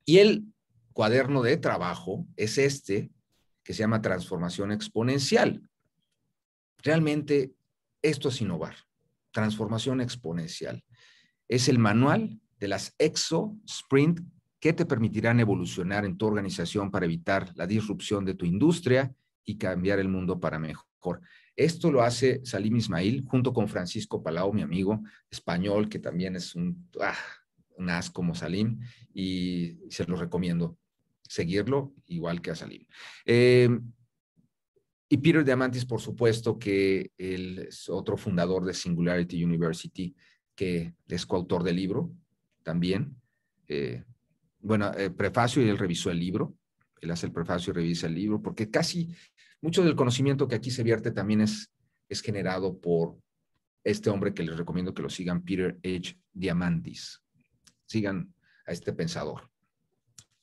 Y el cuaderno de trabajo es este, que se llama transformación exponencial. Realmente esto es innovar, transformación exponencial. Es el manual de las exo sprint que te permitirán evolucionar en tu organización para evitar la disrupción de tu industria y cambiar el mundo para mejor. Esto lo hace Salim Ismail junto con Francisco Palau, mi amigo español, que también es un, ah, as como Salim, y se lo recomiendo seguirlo igual que a Salim. Eh, y Peter Diamantis, por supuesto, que él es otro fundador de Singularity University, que es coautor del libro también. Eh, bueno, eh, prefacio y él revisó el libro. Él hace el prefacio y revisa el libro, porque casi mucho del conocimiento que aquí se vierte también es, es generado por este hombre que les recomiendo que lo sigan, Peter H. Diamandis. Sigan a este pensador.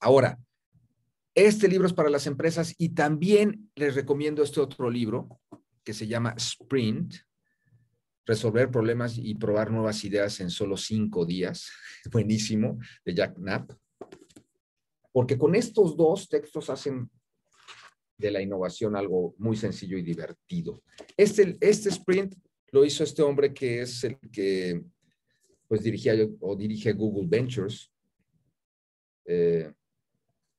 Ahora, este libro es para las empresas y también les recomiendo este otro libro que se llama Sprint, Resolver problemas y probar nuevas ideas en solo cinco días. Buenísimo, de Jack Knapp. Porque con estos dos textos hacen de la innovación algo muy sencillo y divertido. Este, este sprint lo hizo este hombre que es el que pues dirigía o dirige Google Ventures. Eh,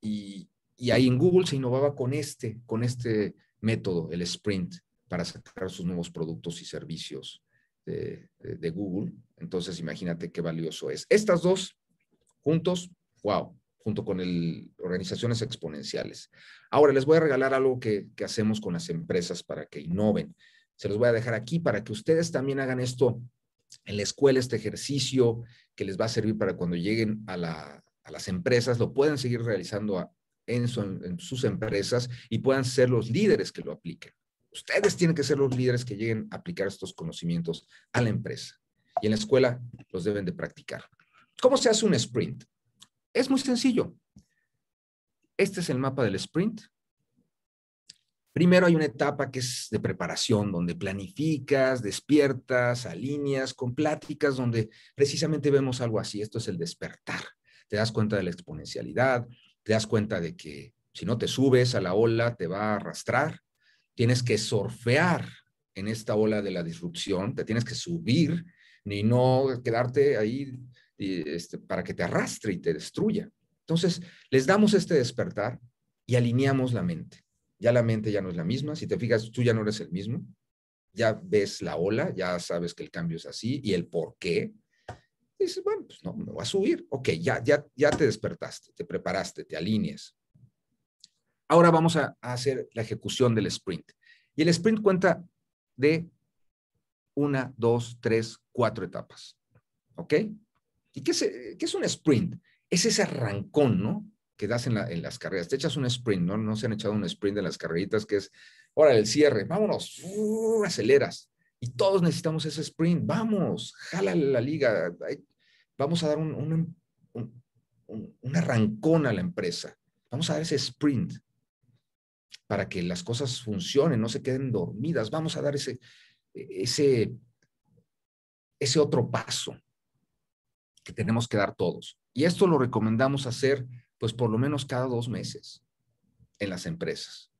y, ahí en Google se innovaba con este, con este método, el sprint, para sacar sus nuevos productos y servicios de, de Google. Entonces, imagínate qué valioso es. Estas dos juntos, wow, junto con el, organizaciones exponenciales. Ahora, les voy a regalar algo que, hacemos con las empresas para que innoven. Se los voy a dejar aquí para que ustedes también hagan esto en la escuela, este ejercicio que les va a servir para cuando lleguen a, las empresas, lo pueden seguir realizando en, en, sus empresas y puedan ser los líderes que lo apliquen. Ustedes tienen que ser los líderes que lleguen a aplicar estos conocimientos a la empresa. Y en la escuela los deben de practicar. ¿Cómo se hace un sprint? Es muy sencillo. Este es el mapa del sprint. Primero hay una etapa que es de preparación, donde planificas, despiertas, alineas, con pláticas, donde precisamente vemos algo así. Esto es el despertar. Te das cuenta de la exponencialidad, te das cuenta de que si no te subes a la ola, te va a arrastrar. Tienes que sorfear en esta ola de la disrupción, te tienes que subir, ni no quedarte ahí este, para que te arrastre y te destruya. Entonces, les damos este despertar y alineamos la mente. Ya la mente ya no es la misma, si te fijas, tú ya no eres el mismo, ya ves la ola, ya sabes que el cambio es así y el por qué. dices, bueno, pues no, no va a subir. Ok, ya, ya, ya te despertaste, te preparaste, te alineas. Ahora vamos a hacer la ejecución del sprint. Y el sprint cuenta de una, dos, tres, cuatro etapas. ¿Ok? ¿Y eh, qué es, un sprint? Es ese arrancón, ¿no? Que das en, las carreras. Te echas un sprint, ¿no? No se han echado un sprint en las carreritas, que es, ahora el cierre, vámonos, uh, aceleras. Y todos necesitamos ese sprint, vamos, jala la liga, vamos a dar un, arrancón a la empresa, vamos a dar ese sprint para que las cosas funcionen, no se queden dormidas, vamos a dar ese, e-, ese, ese otro paso tenemos que dar todos. Y esto lo recomendamos hacer, pues por lo menos cada dos meses en las empresas.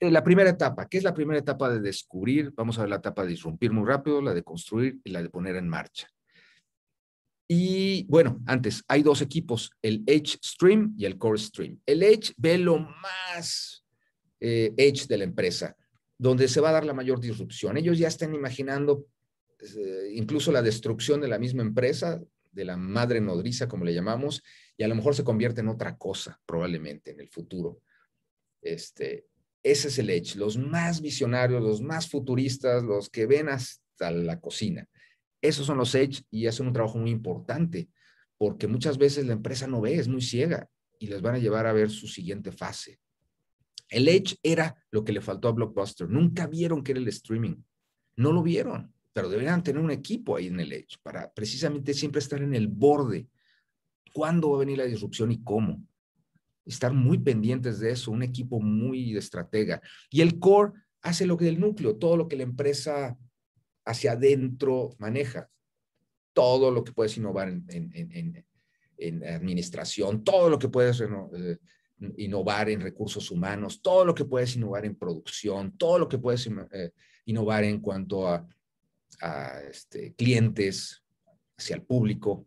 Eh, la primera etapa, que es la primera etapa de descubrir? Vamos a ver la etapa de disrumpir muy rápido, la de construir y la de poner en marcha. Y bueno, antes, hay dos equipos, el Edge Stream y el Core Stream. El Edge ve lo más eh, Edge de la empresa, donde se va a dar la mayor disrupción. Ellos ya están imaginando eh, incluso la destrucción de la misma empresa, de la madre nodriza, como le llamamos, y a lo mejor se convierte en otra cosa, probablemente, en el futuro. Este, ese es el edge, los más visionarios, los más futuristas, los que ven hasta la cocina. Esos son los edge y hacen un trabajo muy importante, porque muchas veces la empresa no ve, es muy ciega, y les van a llevar a ver su siguiente fase. El edge era lo que le faltó a Blockbuster. Nunca vieron que era el streaming. No lo vieron pero deberían tener un equipo ahí en el edge para precisamente siempre estar en el borde. ¿Cuándo va a venir la disrupción y cómo? Estar muy pendientes de eso, un equipo muy de estratega. Y el core hace lo que el núcleo, todo lo que la empresa hacia adentro maneja, todo lo que puedes innovar en, en, en, en administración, todo lo que puedes eh, innovar en recursos humanos, todo lo que puedes innovar en producción, todo lo que puedes eh, innovar en cuanto a a este, clientes, hacia el público.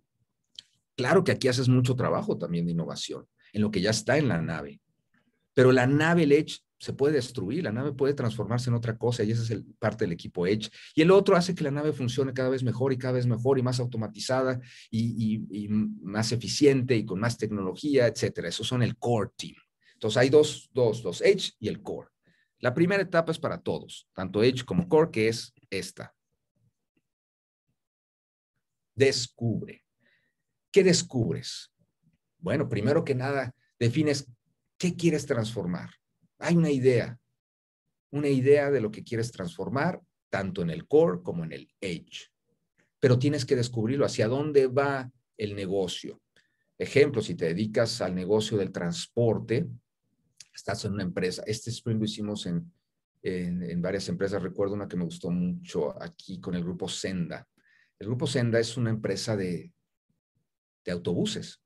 Claro que aquí haces mucho trabajo también de innovación, en lo que ya está en la nave. Pero la nave, el Edge, se puede destruir, la nave puede transformarse en otra cosa y esa es el, parte del equipo Edge. Y el otro hace que la nave funcione cada vez mejor y cada vez mejor y más automatizada y, y más eficiente y con más tecnología, etcétera. Esos son el core team. Entonces hay dos, dos, dos, Edge y el core. La primera etapa es para todos, tanto Edge como core, que es esta, descubre. ¿Qué descubres? Bueno, primero que nada, defines qué quieres transformar. Hay una idea, una idea de lo que quieres transformar, tanto en el core como en el edge. Pero tienes que descubrirlo, hacia dónde va el negocio. Ejemplo, si te dedicas al negocio del transporte, estás en una empresa. Este sprint lo hicimos en, en varias empresas. Recuerdo una que me gustó mucho aquí con el grupo Senda. El Grupo Senda es una empresa de, autobuses.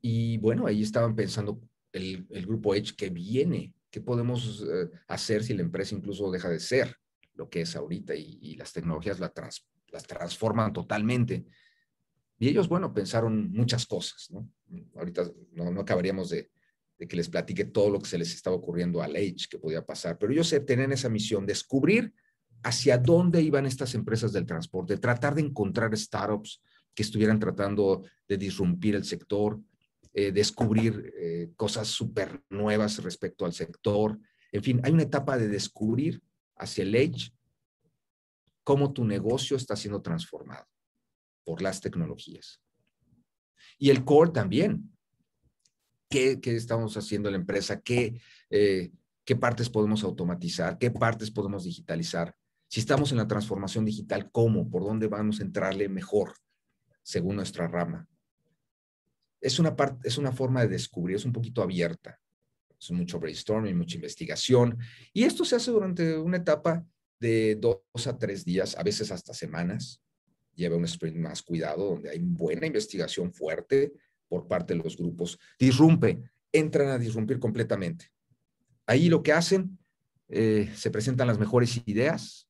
Y bueno, ahí estaban pensando el, Grupo Edge que viene, qué podemos eh, hacer si la empresa incluso deja de ser lo que es ahorita y, las tecnologías la las transforman totalmente. Y ellos, bueno, pensaron muchas cosas, ¿no? Ahorita no, acabaríamos de, de, que les platique todo lo que se les estaba ocurriendo al Edge que podía pasar, pero ellos tenían esa misión, descubrir hacia dónde iban estas empresas del transporte, tratar de encontrar startups que estuvieran tratando de disrumpir el sector, eh, descubrir eh, cosas súper nuevas respecto al sector. En fin, hay una etapa de descubrir hacia el edge cómo tu negocio está siendo transformado por las tecnologías. Y el core también. ¿Qué, estamos haciendo la empresa? Eh, ¿Qué partes podemos automatizar? ¿Qué partes podemos digitalizar? Si estamos en la transformación digital, ¿cómo? ¿Por dónde vamos a entrarle mejor según nuestra rama? Es una, parte, es una forma de descubrir, es un poquito abierta. Es mucho brainstorming, mucha investigación. Y esto se hace durante una etapa de dos a tres días, a veces hasta semanas. Lleva un sprint más cuidado, donde hay buena investigación fuerte por parte de los grupos. Disrumpe, entran a disrumpir completamente. Ahí lo que hacen, eh, se presentan las mejores ideas,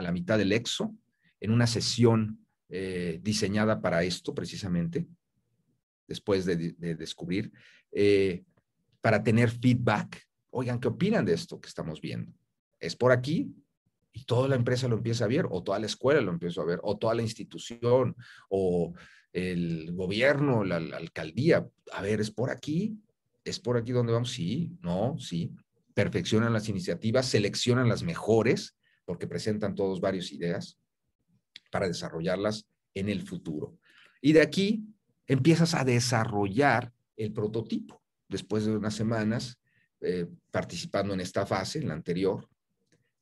a la mitad del EXO, en una sesión eh, diseñada para esto precisamente, después de, descubrir, eh, para tener feedback. Oigan, ¿qué opinan de esto que estamos viendo? ¿Es por aquí? Y toda la empresa lo empieza a ver, o toda la escuela lo empieza a ver, o toda la institución, o el gobierno, la, alcaldía. A ver, ¿es por aquí? ¿Es por aquí donde vamos? Sí, no, sí. Perfeccionan las iniciativas, seleccionan las mejores porque presentan todos varias ideas para desarrollarlas en el futuro. Y de aquí empiezas a desarrollar el prototipo. Después de unas semanas eh, participando en esta fase, en la anterior,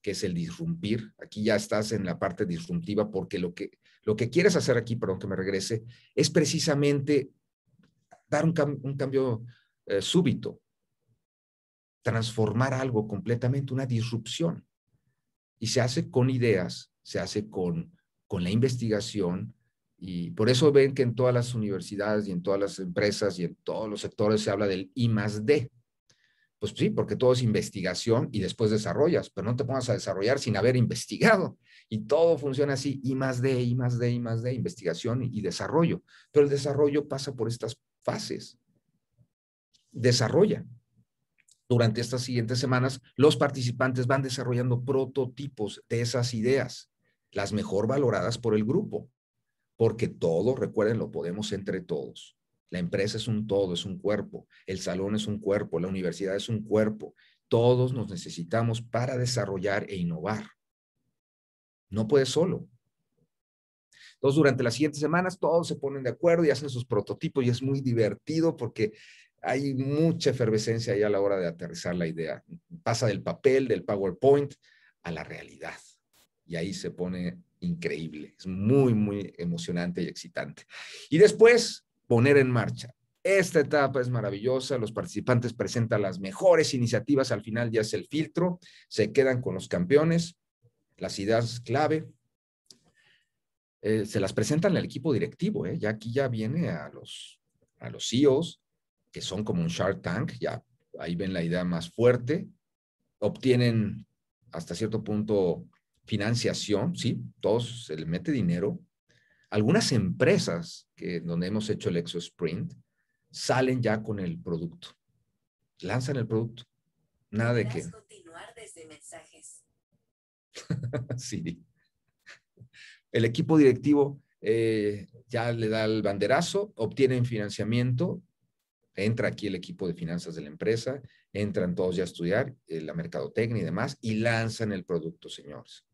que es el disrumpir. Aquí ya estás en la parte disruptiva porque lo que, lo que quieres hacer aquí, perdón que me regrese, es precisamente dar un, cambio eh, súbito, transformar algo completamente, una disrupción. Y se hace con ideas, se hace con, con la investigación. Y por eso ven que en todas las universidades y en todas las empresas y en todos los sectores se habla del I más D. Pues sí, porque todo es investigación y después desarrollas, pero no te pongas a desarrollar sin haber investigado. Y todo funciona así, I más D, I más D, I más D, investigación y desarrollo. Pero el desarrollo pasa por estas fases. Desarrolla, durante estas siguientes semanas, los participantes van desarrollando prototipos de esas ideas, las mejor valoradas por el grupo, porque todo, recuerden, lo podemos entre todos. La empresa es un todo, es un cuerpo, el salón es un cuerpo, la universidad es un cuerpo. Todos nos necesitamos para desarrollar e innovar. No puedes solo, entonces, durante las siguientes semanas, todos se ponen de acuerdo y hacen sus prototipos y es muy divertido porque hay mucha efervescencia ahí a la hora de aterrizar la idea. Pasa del papel, del PowerPoint, a la realidad. Y ahí se pone increíble. Es muy, muy emocionante y excitante. Y después, poner en marcha. Esta etapa es maravillosa, los participantes presentan las mejores iniciativas, al final ya es el filtro, se quedan con los campeones, las ideas clave, eh, se las presentan al equipo directivo, ¿eh? ya aquí ya viene a los, a los CEOs, que son como un Shark Tank, ya ahí ven la idea más fuerte, obtienen hasta cierto punto financiación, sí, todos se les mete dinero. Algunas empresas que donde hemos hecho el Exo Sprint salen ya con el producto, lanzan el producto. Nada de que. continuar desde mensajes. sí. El equipo directivo eh, ya le da el banderazo, obtienen financiamiento, Entra aquí el equipo de finanzas de la empresa, entran todos ya a estudiar eh, la mercadotecnia y demás y lanzan el producto, señores.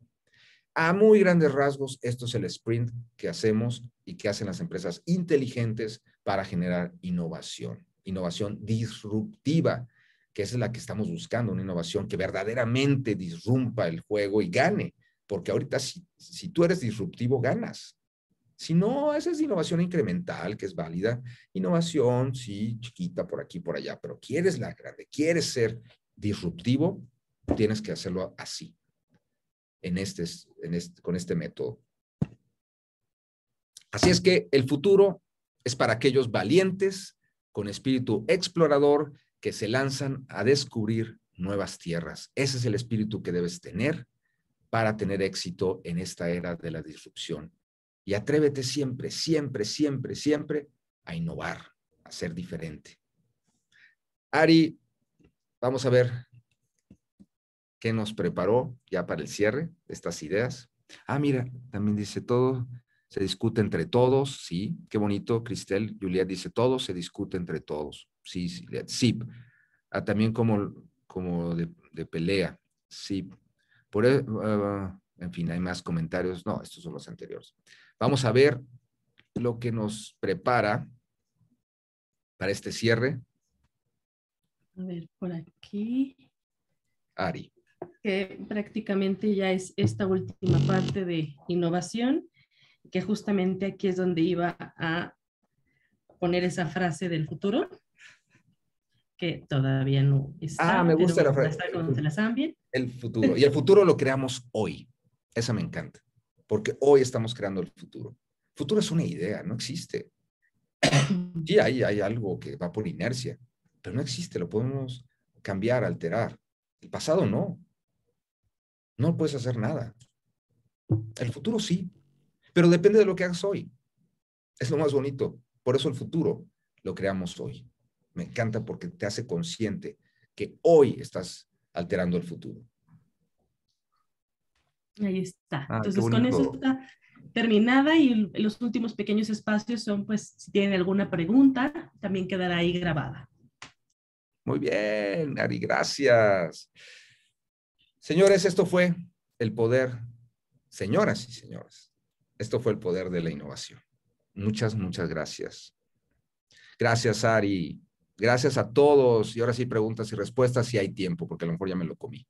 A muy grandes rasgos, esto es el sprint que hacemos y que hacen las empresas inteligentes para generar innovación, innovación disruptiva, que es la que estamos buscando, una innovación que verdaderamente disrumpa el juego y gane, porque ahorita si tú eres disruptivo, ganas. Si no es innovación incremental, que es válida, innovación, sí, chiquita, por aquí, por allá, pero quieres la grande, quieres ser disruptivo, tienes que hacerlo así, este en este, con este método. Así es que el futuro es para aquellos valientes, con espíritu explorador, que se lanzan a descubrir nuevas tierras. Ese es el espíritu que debes tener para tener éxito en esta era de la disrupción y atrévete siempre, siempre, siempre, siempre a innovar, a ser diferente. Ari, vamos a ver qué nos preparó ya para el cierre de estas ideas. Ah, mira, también dice todo, se discute entre todos, sí, qué bonito, Cristel, Juliet dice todo, se discute entre todos, sí, sí, sí. Ah, también como, como de, pelea, sí. Por, e, ah, en fin, hay más comentarios, no, estos son los anteriores. Vamos a ver lo que nos prepara para este cierre. A ver, por aquí. Ari. Que prácticamente ya es esta última parte de innovación, que justamente aquí es donde iba a poner esa frase del futuro, que todavía no está. Ah, me gusta la frase. La el futuro. Y el futuro lo creamos hoy. Esa me encanta porque hoy estamos creando el futuro. futuro es una idea, no existe. Y ahí hay algo que va por inercia, pero no existe, lo podemos cambiar, alterar. El pasado no. No puedes hacer nada. El futuro sí, pero depende de lo que hagas hoy. Es lo más bonito. Por eso el futuro lo creamos hoy. Me encanta porque te hace consciente que hoy estás alterando el futuro. Ahí está. Ah, Entonces con eso está terminada y los últimos pequeños espacios son pues si tienen alguna pregunta, también quedará ahí grabada. Muy bien, Ari, gracias. Señores, esto fue el poder, señoras y señores, esto fue el poder de la innovación. Muchas, muchas gracias. Gracias, Ari. Gracias a todos. Y ahora sí, preguntas y respuestas si hay tiempo, porque a lo mejor ya me lo comí.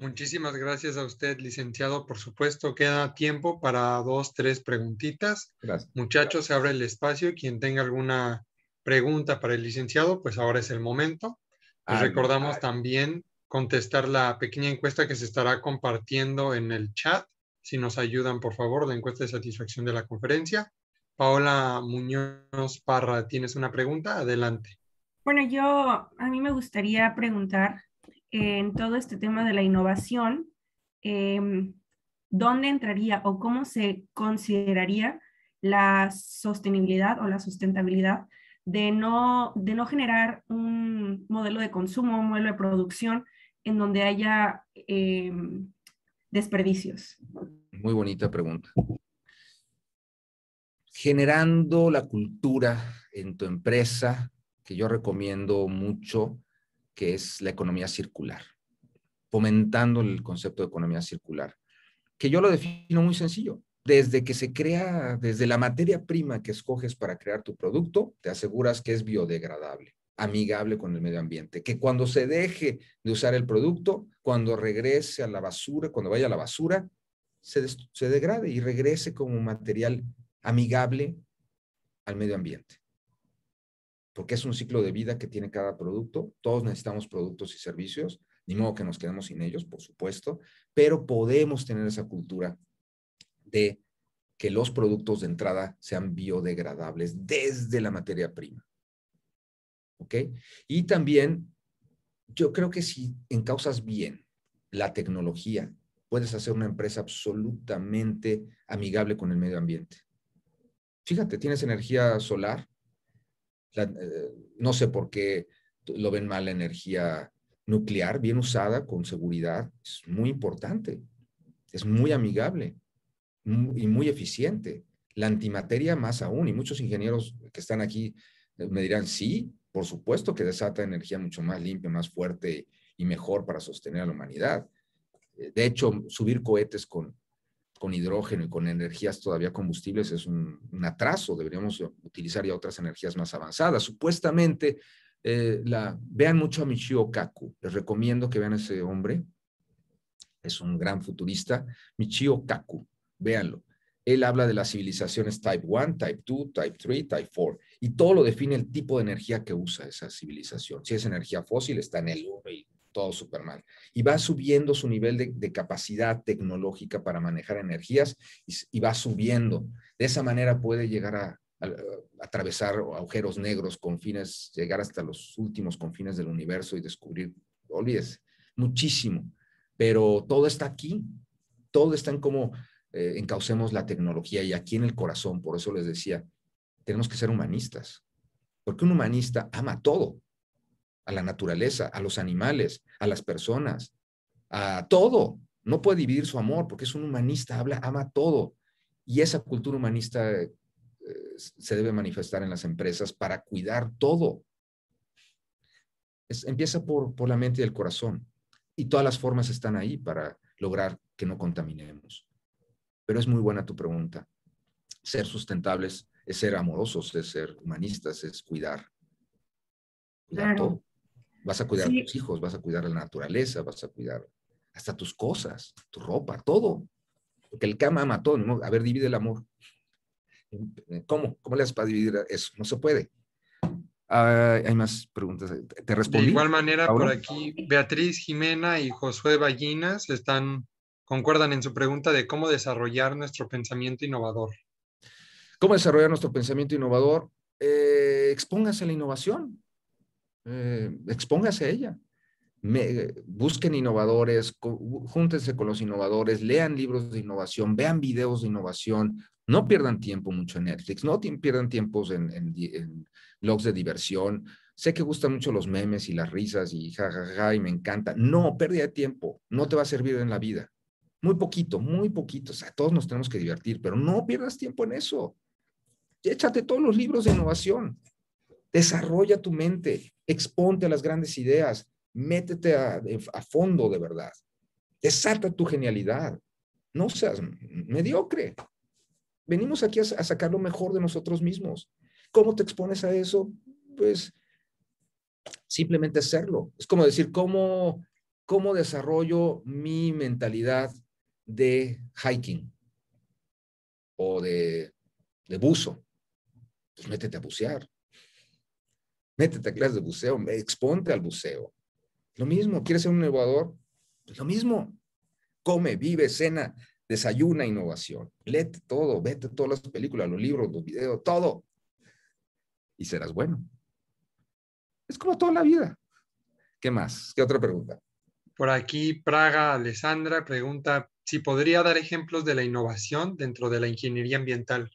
Muchísimas gracias a usted, licenciado. Por supuesto, queda tiempo para dos, tres preguntitas. Muchachos, se abre el espacio. Quien tenga alguna pregunta para el licenciado, pues ahora es el momento. recordamos también contestar la pequeña encuesta que se estará compartiendo en el chat. Si nos ayudan, por favor, la encuesta de satisfacción de la conferencia. Paola Muñoz Parra, ¿tienes una pregunta? Adelante. Bueno, yo a mí me gustaría preguntar eh, en todo este tema de la innovación, em, ¿dónde entraría o cómo se consideraría la sostenibilidad o la sustentabilidad de no, de no generar un modelo de consumo, un modelo de producción en donde haya em, desperdicios? Muy bonita pregunta. Generando la cultura en tu empresa, que yo recomiendo mucho, que es la economía circular, fomentando el concepto de economía circular, que yo lo defino muy sencillo. Desde que se crea, desde la materia prima que escoges para crear tu producto, te aseguras que es biodegradable, amigable con el medio ambiente, que cuando se deje de usar el producto, cuando regrese a la basura, cuando vaya a la basura, se, se degrade y regrese como material amigable al medio ambiente porque es un ciclo de vida que tiene cada producto. Todos necesitamos productos y servicios, ni modo que nos quedemos sin ellos, por supuesto, pero podemos tener esa cultura de que los productos de entrada sean biodegradables desde la materia prima. ¿Ok? Y también, yo creo que si encausas bien la tecnología, puedes hacer una empresa absolutamente amigable con el medio ambiente. Fíjate, tienes energía solar, eh, no sé por qué lo ven mal la energía nuclear, bien usada, con seguridad, es muy importante, es muy amigable y muy eficiente. La antimateria más aún, y muchos ingenieros que están aquí eh, me dirán, sí, por supuesto que desata energía mucho más limpia, más fuerte y mejor para sostener a la humanidad. Eh, de hecho, subir cohetes con, con hidrógeno y con energías todavía combustibles es un, atraso, deberíamos utilizar ya otras energías más avanzadas. Supuestamente, eh, vean mucho a Michio Kaku, les recomiendo que vean a ese hombre, es un gran futurista, Michio Kaku, véanlo. Él habla de las civilizaciones Type 1, Type 2, Type 3, Type 4, y todo lo define el tipo de energía que usa esa civilización. Si es energía fósil, está en el todo mal Y va subiendo su nivel de, capacidad tecnológica para manejar energías y, va subiendo. De esa manera puede llegar a, atravesar agujeros negros, confines, llegar hasta los últimos confines del universo y descubrir, olvídese, muchísimo. Pero todo está aquí, todo está en cómo eh, encaucemos la tecnología y aquí en el corazón. Por eso les decía, tenemos que ser humanistas, porque un humanista ama todo a la naturaleza, a los animales, a las personas, a todo. No puede dividir su amor porque es un humanista, habla, ama todo. Y esa cultura humanista eh, se debe manifestar en las empresas para cuidar todo. empieza por, por la mente y el corazón. Y todas las formas están ahí para lograr que no contaminemos. Pero es muy buena tu pregunta. Ser sustentables es ser amorosos, es ser humanistas, es cuidar. Cuidar todo. Vas a cuidar a tus hijos, vas a cuidar la naturaleza, vas a cuidar hasta tus cosas, tu ropa, todo. Porque el cama ama todo. A ver, divide el amor. ¿Cómo? ¿Cómo le haces para dividir eso? No se puede. hay más preguntas. ¿Te respondí? De igual manera, por aquí, Beatriz Jimena y Josué Ballinas están, concuerdan en su pregunta de cómo desarrollar nuestro pensamiento innovador. ¿Cómo desarrollar nuestro pensamiento innovador? Eh, expóngase a la innovación. Eh, expóngase a ella. busquen innovadores, júntense con los innovadores, lean libros de innovación, vean videos de innovación, no pierdan tiempo mucho en Netflix, no pierdan tiempos en, blogs de diversión. Sé que gustan mucho los memes y las risas y jajaja y me encanta. No, pérdida de tiempo, no te va a servir en la vida. Muy poquito, muy poquito. O sea, todos nos tenemos que divertir, pero no pierdas tiempo en eso. Échate todos los libros de innovación. Desarrolla tu mente, exponte a las grandes ideas, métete a, fondo de verdad, desata tu genialidad, no seas mediocre. Venimos aquí a, sacar lo mejor de nosotros mismos. ¿Cómo te expones a eso? Pues simplemente hacerlo. Es como decir, ¿cómo, desarrollo mi mentalidad de hiking o de, de buzo? Pues métete a bucear métete a clases de buceo, exponte al buceo. Lo mismo, ¿quieres ser un innovador? Pues lo mismo. Come, vive, cena, desayuna innovación. Lete todo, vete todas las películas, los libros, los videos, todo. Y serás bueno. Es como toda la vida. ¿Qué más? ¿Qué otra pregunta? Por aquí, Praga Alessandra pregunta si podría dar ejemplos de la innovación dentro de la ingeniería ambiental.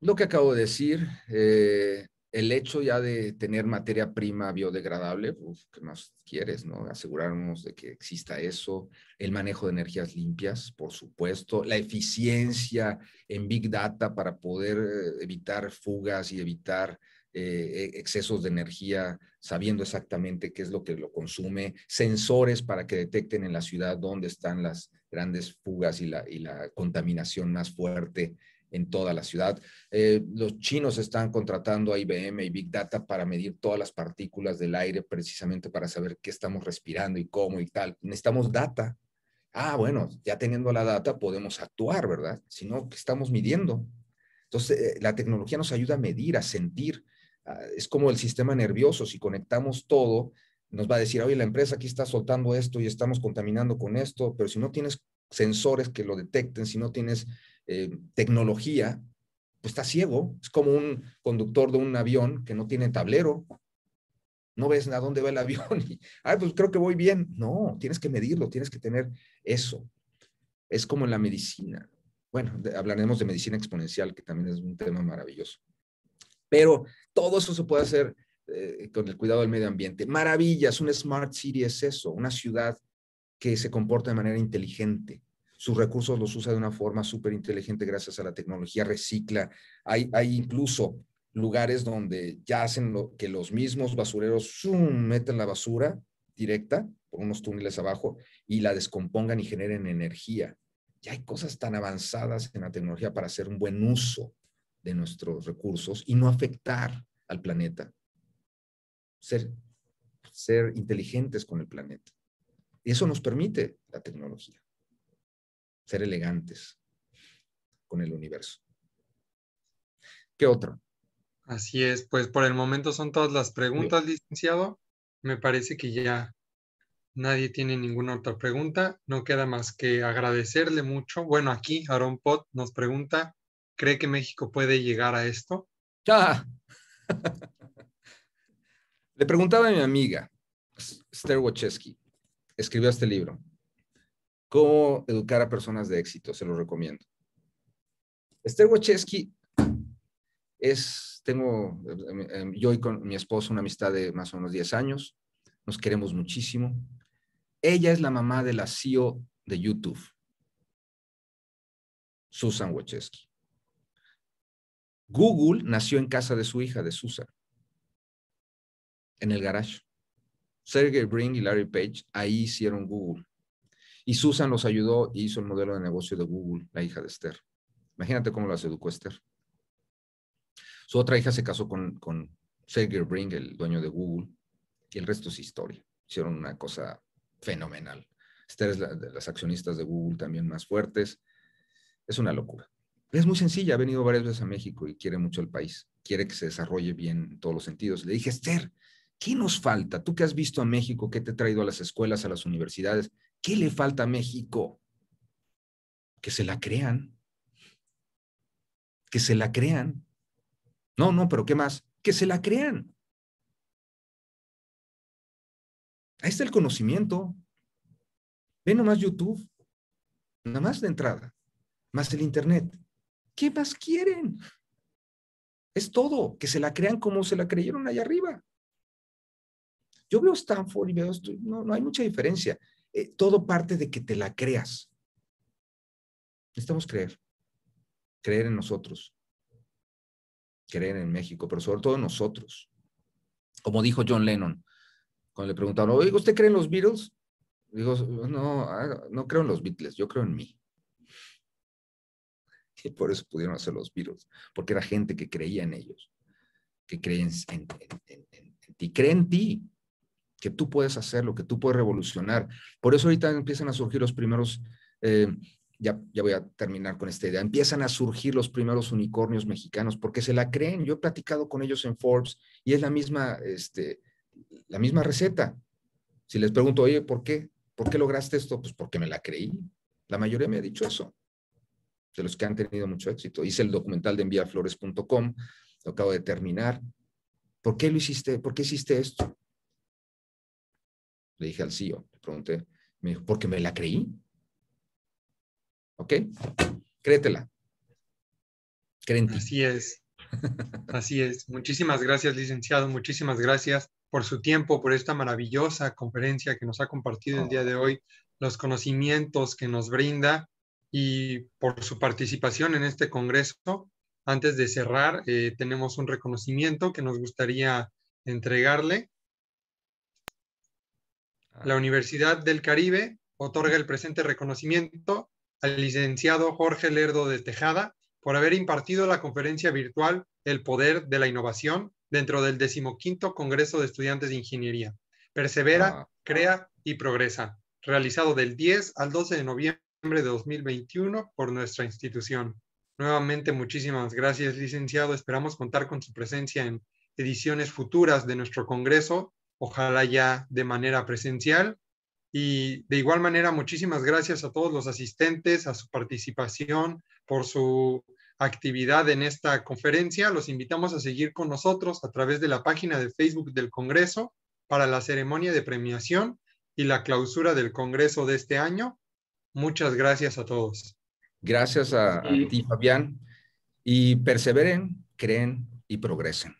Lo que acabo de decir, eh, el hecho ya de tener materia prima biodegradable, que ¿qué más quieres, no? Asegurarnos de que exista eso, el manejo de energías limpias, por supuesto, la eficiencia en Big Data para poder eh, evitar fugas y evitar eh, e, excesos de energía, sabiendo exactamente qué es lo que lo consume, sensores para que detecten en la ciudad dónde están las grandes fugas y y la contaminación más fuerte, en toda la ciudad. Eh, los chinos están contratando a IBM y Big Data para medir todas las partículas del aire precisamente para saber qué estamos respirando y cómo y tal. Necesitamos data. Ah, bueno, ya teniendo la data podemos actuar, ¿verdad? Si no, estamos midiendo? Entonces, eh, la tecnología nos ayuda a medir, a sentir. Ah, es como el sistema nervioso. Si conectamos todo, nos va a decir, oye, la empresa aquí está soltando esto y estamos contaminando con esto, pero si no tienes sensores que lo detecten, si no tienes eh, tecnología, pues está ciego. Es como un conductor de un avión que no tiene tablero. No ves a dónde va el avión. Y, pues creo que voy bien. No, tienes que medirlo, tienes que tener eso. Es como en la medicina. Bueno, hablaremos de medicina exponencial, que también es un tema maravilloso. Pero todo eso se puede hacer eh, con el cuidado del medio ambiente. Maravillas, un smart city es eso, una ciudad que se comporta de manera inteligente, sus recursos los usa de una forma súper inteligente gracias a la tecnología, recicla. Hay, incluso lugares donde ya hacen lo, que los mismos basureros zoom, meten la basura directa por unos túneles abajo y la descompongan y generen energía. Ya hay cosas tan avanzadas en la tecnología para hacer un buen uso de nuestros recursos y no afectar al planeta. Ser, ser inteligentes con el planeta. Eso nos permite la tecnología ser elegantes con el universo. ¿Qué otro? Así es, pues por el momento son todas las preguntas, licenciado. Me parece que ya nadie tiene ninguna otra pregunta. No queda más que agradecerle mucho. Bueno, aquí Aaron Pot nos pregunta, ¿cree que México puede llegar a esto? Ya. Le preguntaba a mi amiga, Esther escribió este libro, Cómo educar a personas de éxito, se lo recomiendo. Esther Wacheski es, tengo em, em, yo y con mi esposo una amistad de más o menos 10 años, nos queremos muchísimo. Ella es la mamá de la CEO de YouTube, Susan Wojcicki. Google nació en casa de su hija, de Susan, en el garage. Sergey Brin y Larry Page ahí hicieron Google. Y Susan los ayudó y hizo el modelo de negocio de Google, la hija de Esther. Imagínate cómo las educó Esther. Su otra hija se casó con, con Sergey el dueño de Google, y el resto es historia. Hicieron una cosa fenomenal. Esther es la, de las accionistas de Google también más fuertes. Es una locura. Es muy sencilla, ha venido varias veces a México y quiere mucho el país. Quiere que se desarrolle bien en todos los sentidos. Le dije, Esther, ¿qué nos falta? Tú que has visto a México, ¿qué te ha traído a las escuelas, a las universidades, ¿Qué le falta a México? Que se la crean. Que se la crean. No, no, pero ¿qué más? Que se la crean. Ahí está el conocimiento. Ve nomás YouTube. Nada más de entrada. Más el Internet. ¿Qué más quieren? Es todo. Que se la crean como se la creyeron allá arriba. Yo veo Stanford y veo esto. No, no hay mucha diferencia. Eh, todo parte de que te la creas. Necesitamos creer, creer en nosotros, creer en México, pero sobre todo en nosotros. Como dijo John Lennon, cuando le preguntaron, oye, ¿usted cree en los Beatles? Digo, no, ah, no creo en los Beatles, yo creo en mí. Y por eso pudieron hacer los Beatles, porque era gente que creía en ellos, que creía en, en ti, cree en ti, que tú puedes hacerlo, que tú puedes revolucionar. Por eso ahorita empiezan a surgir los primeros, eh, ya, ya voy a terminar con esta idea, empiezan a surgir los primeros unicornios mexicanos porque se la creen. Yo he platicado con ellos en Forbes y es la misma, este, la misma receta. Si les pregunto, oye, ¿por qué? ¿Por qué lograste esto? Pues porque me la creí. La mayoría me ha dicho eso, de los que han tenido mucho éxito. Hice el documental de enviaflores.com, lo acabo de terminar. ¿Por qué lo hiciste? ¿Por qué hiciste esto? Le dije al CEO, le pregunté, me dijo, porque me la creí. ¿Ok? Créetela. Así es. Así es. Muchísimas gracias, licenciado. Muchísimas gracias por su tiempo, por esta maravillosa conferencia que nos ha compartido el día de oh. hoy, los conocimientos que nos brinda y por su participación en este congreso. Antes de cerrar, eh, tenemos un reconocimiento que nos gustaría entregarle. La Universidad del Caribe otorga el presente reconocimiento al licenciado Jorge Lerdo de Tejada por haber impartido la conferencia virtual El Poder de la Innovación dentro del decimoquinto Congreso de Estudiantes de Ingeniería. Persevera, ah. crea y progresa, realizado del 10 al 12 de noviembre de 2021 por nuestra institución. Nuevamente, muchísimas gracias, licenciado. Esperamos contar con su presencia en ediciones futuras de nuestro Congreso ojalá ya de manera presencial. Y de igual manera, muchísimas gracias a todos los asistentes, a su participación, por su actividad en esta conferencia. Los invitamos a seguir con nosotros a través de la página de Facebook del Congreso para la ceremonia de premiación y la clausura del Congreso de este año. Muchas gracias a todos. Gracias a, ti, Fabián. Y perseveren, creen y progresen.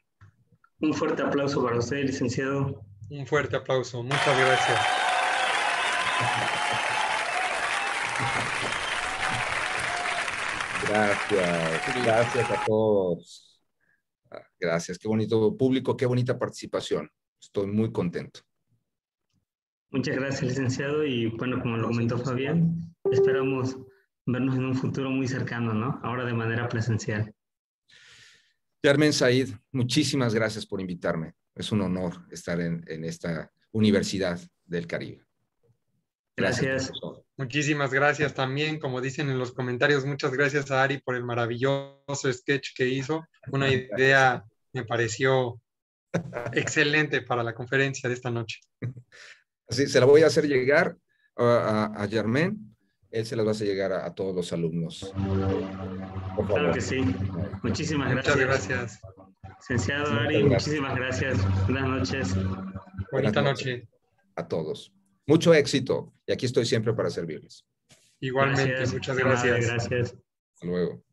Un fuerte aplauso para usted, licenciado. Un fuerte aplauso. Muchas gracias. Gracias, gracias a todos. Ah, gracias, qué bonito público, qué bonita participación. Estoy muy contento. Muchas gracias, licenciado. Y bueno, como lo comentó Fabián, esperamos vernos en un futuro muy cercano, ¿no? Ahora de manera presencial. Carmen Said, muchísimas gracias por invitarme es un honor estar en, esta Universidad del Caribe. Gracias. Muchísimas gracias también, como dicen en los comentarios, muchas gracias a Ari por el maravilloso sketch que hizo. Una idea me pareció excelente para la conferencia de esta noche. Así, se la voy a hacer llegar a, a, Él se la va a hacer llegar a, todos los alumnos. Claro que sí. Muchísimas gracias. Muchas gracias. Licenciado Ari, muchísimas gracias. Buenas noches. Buenas noches A todos. Mucho éxito y aquí estoy siempre para servirles. Igualmente, muchas gracias. Gracias. Hasta luego.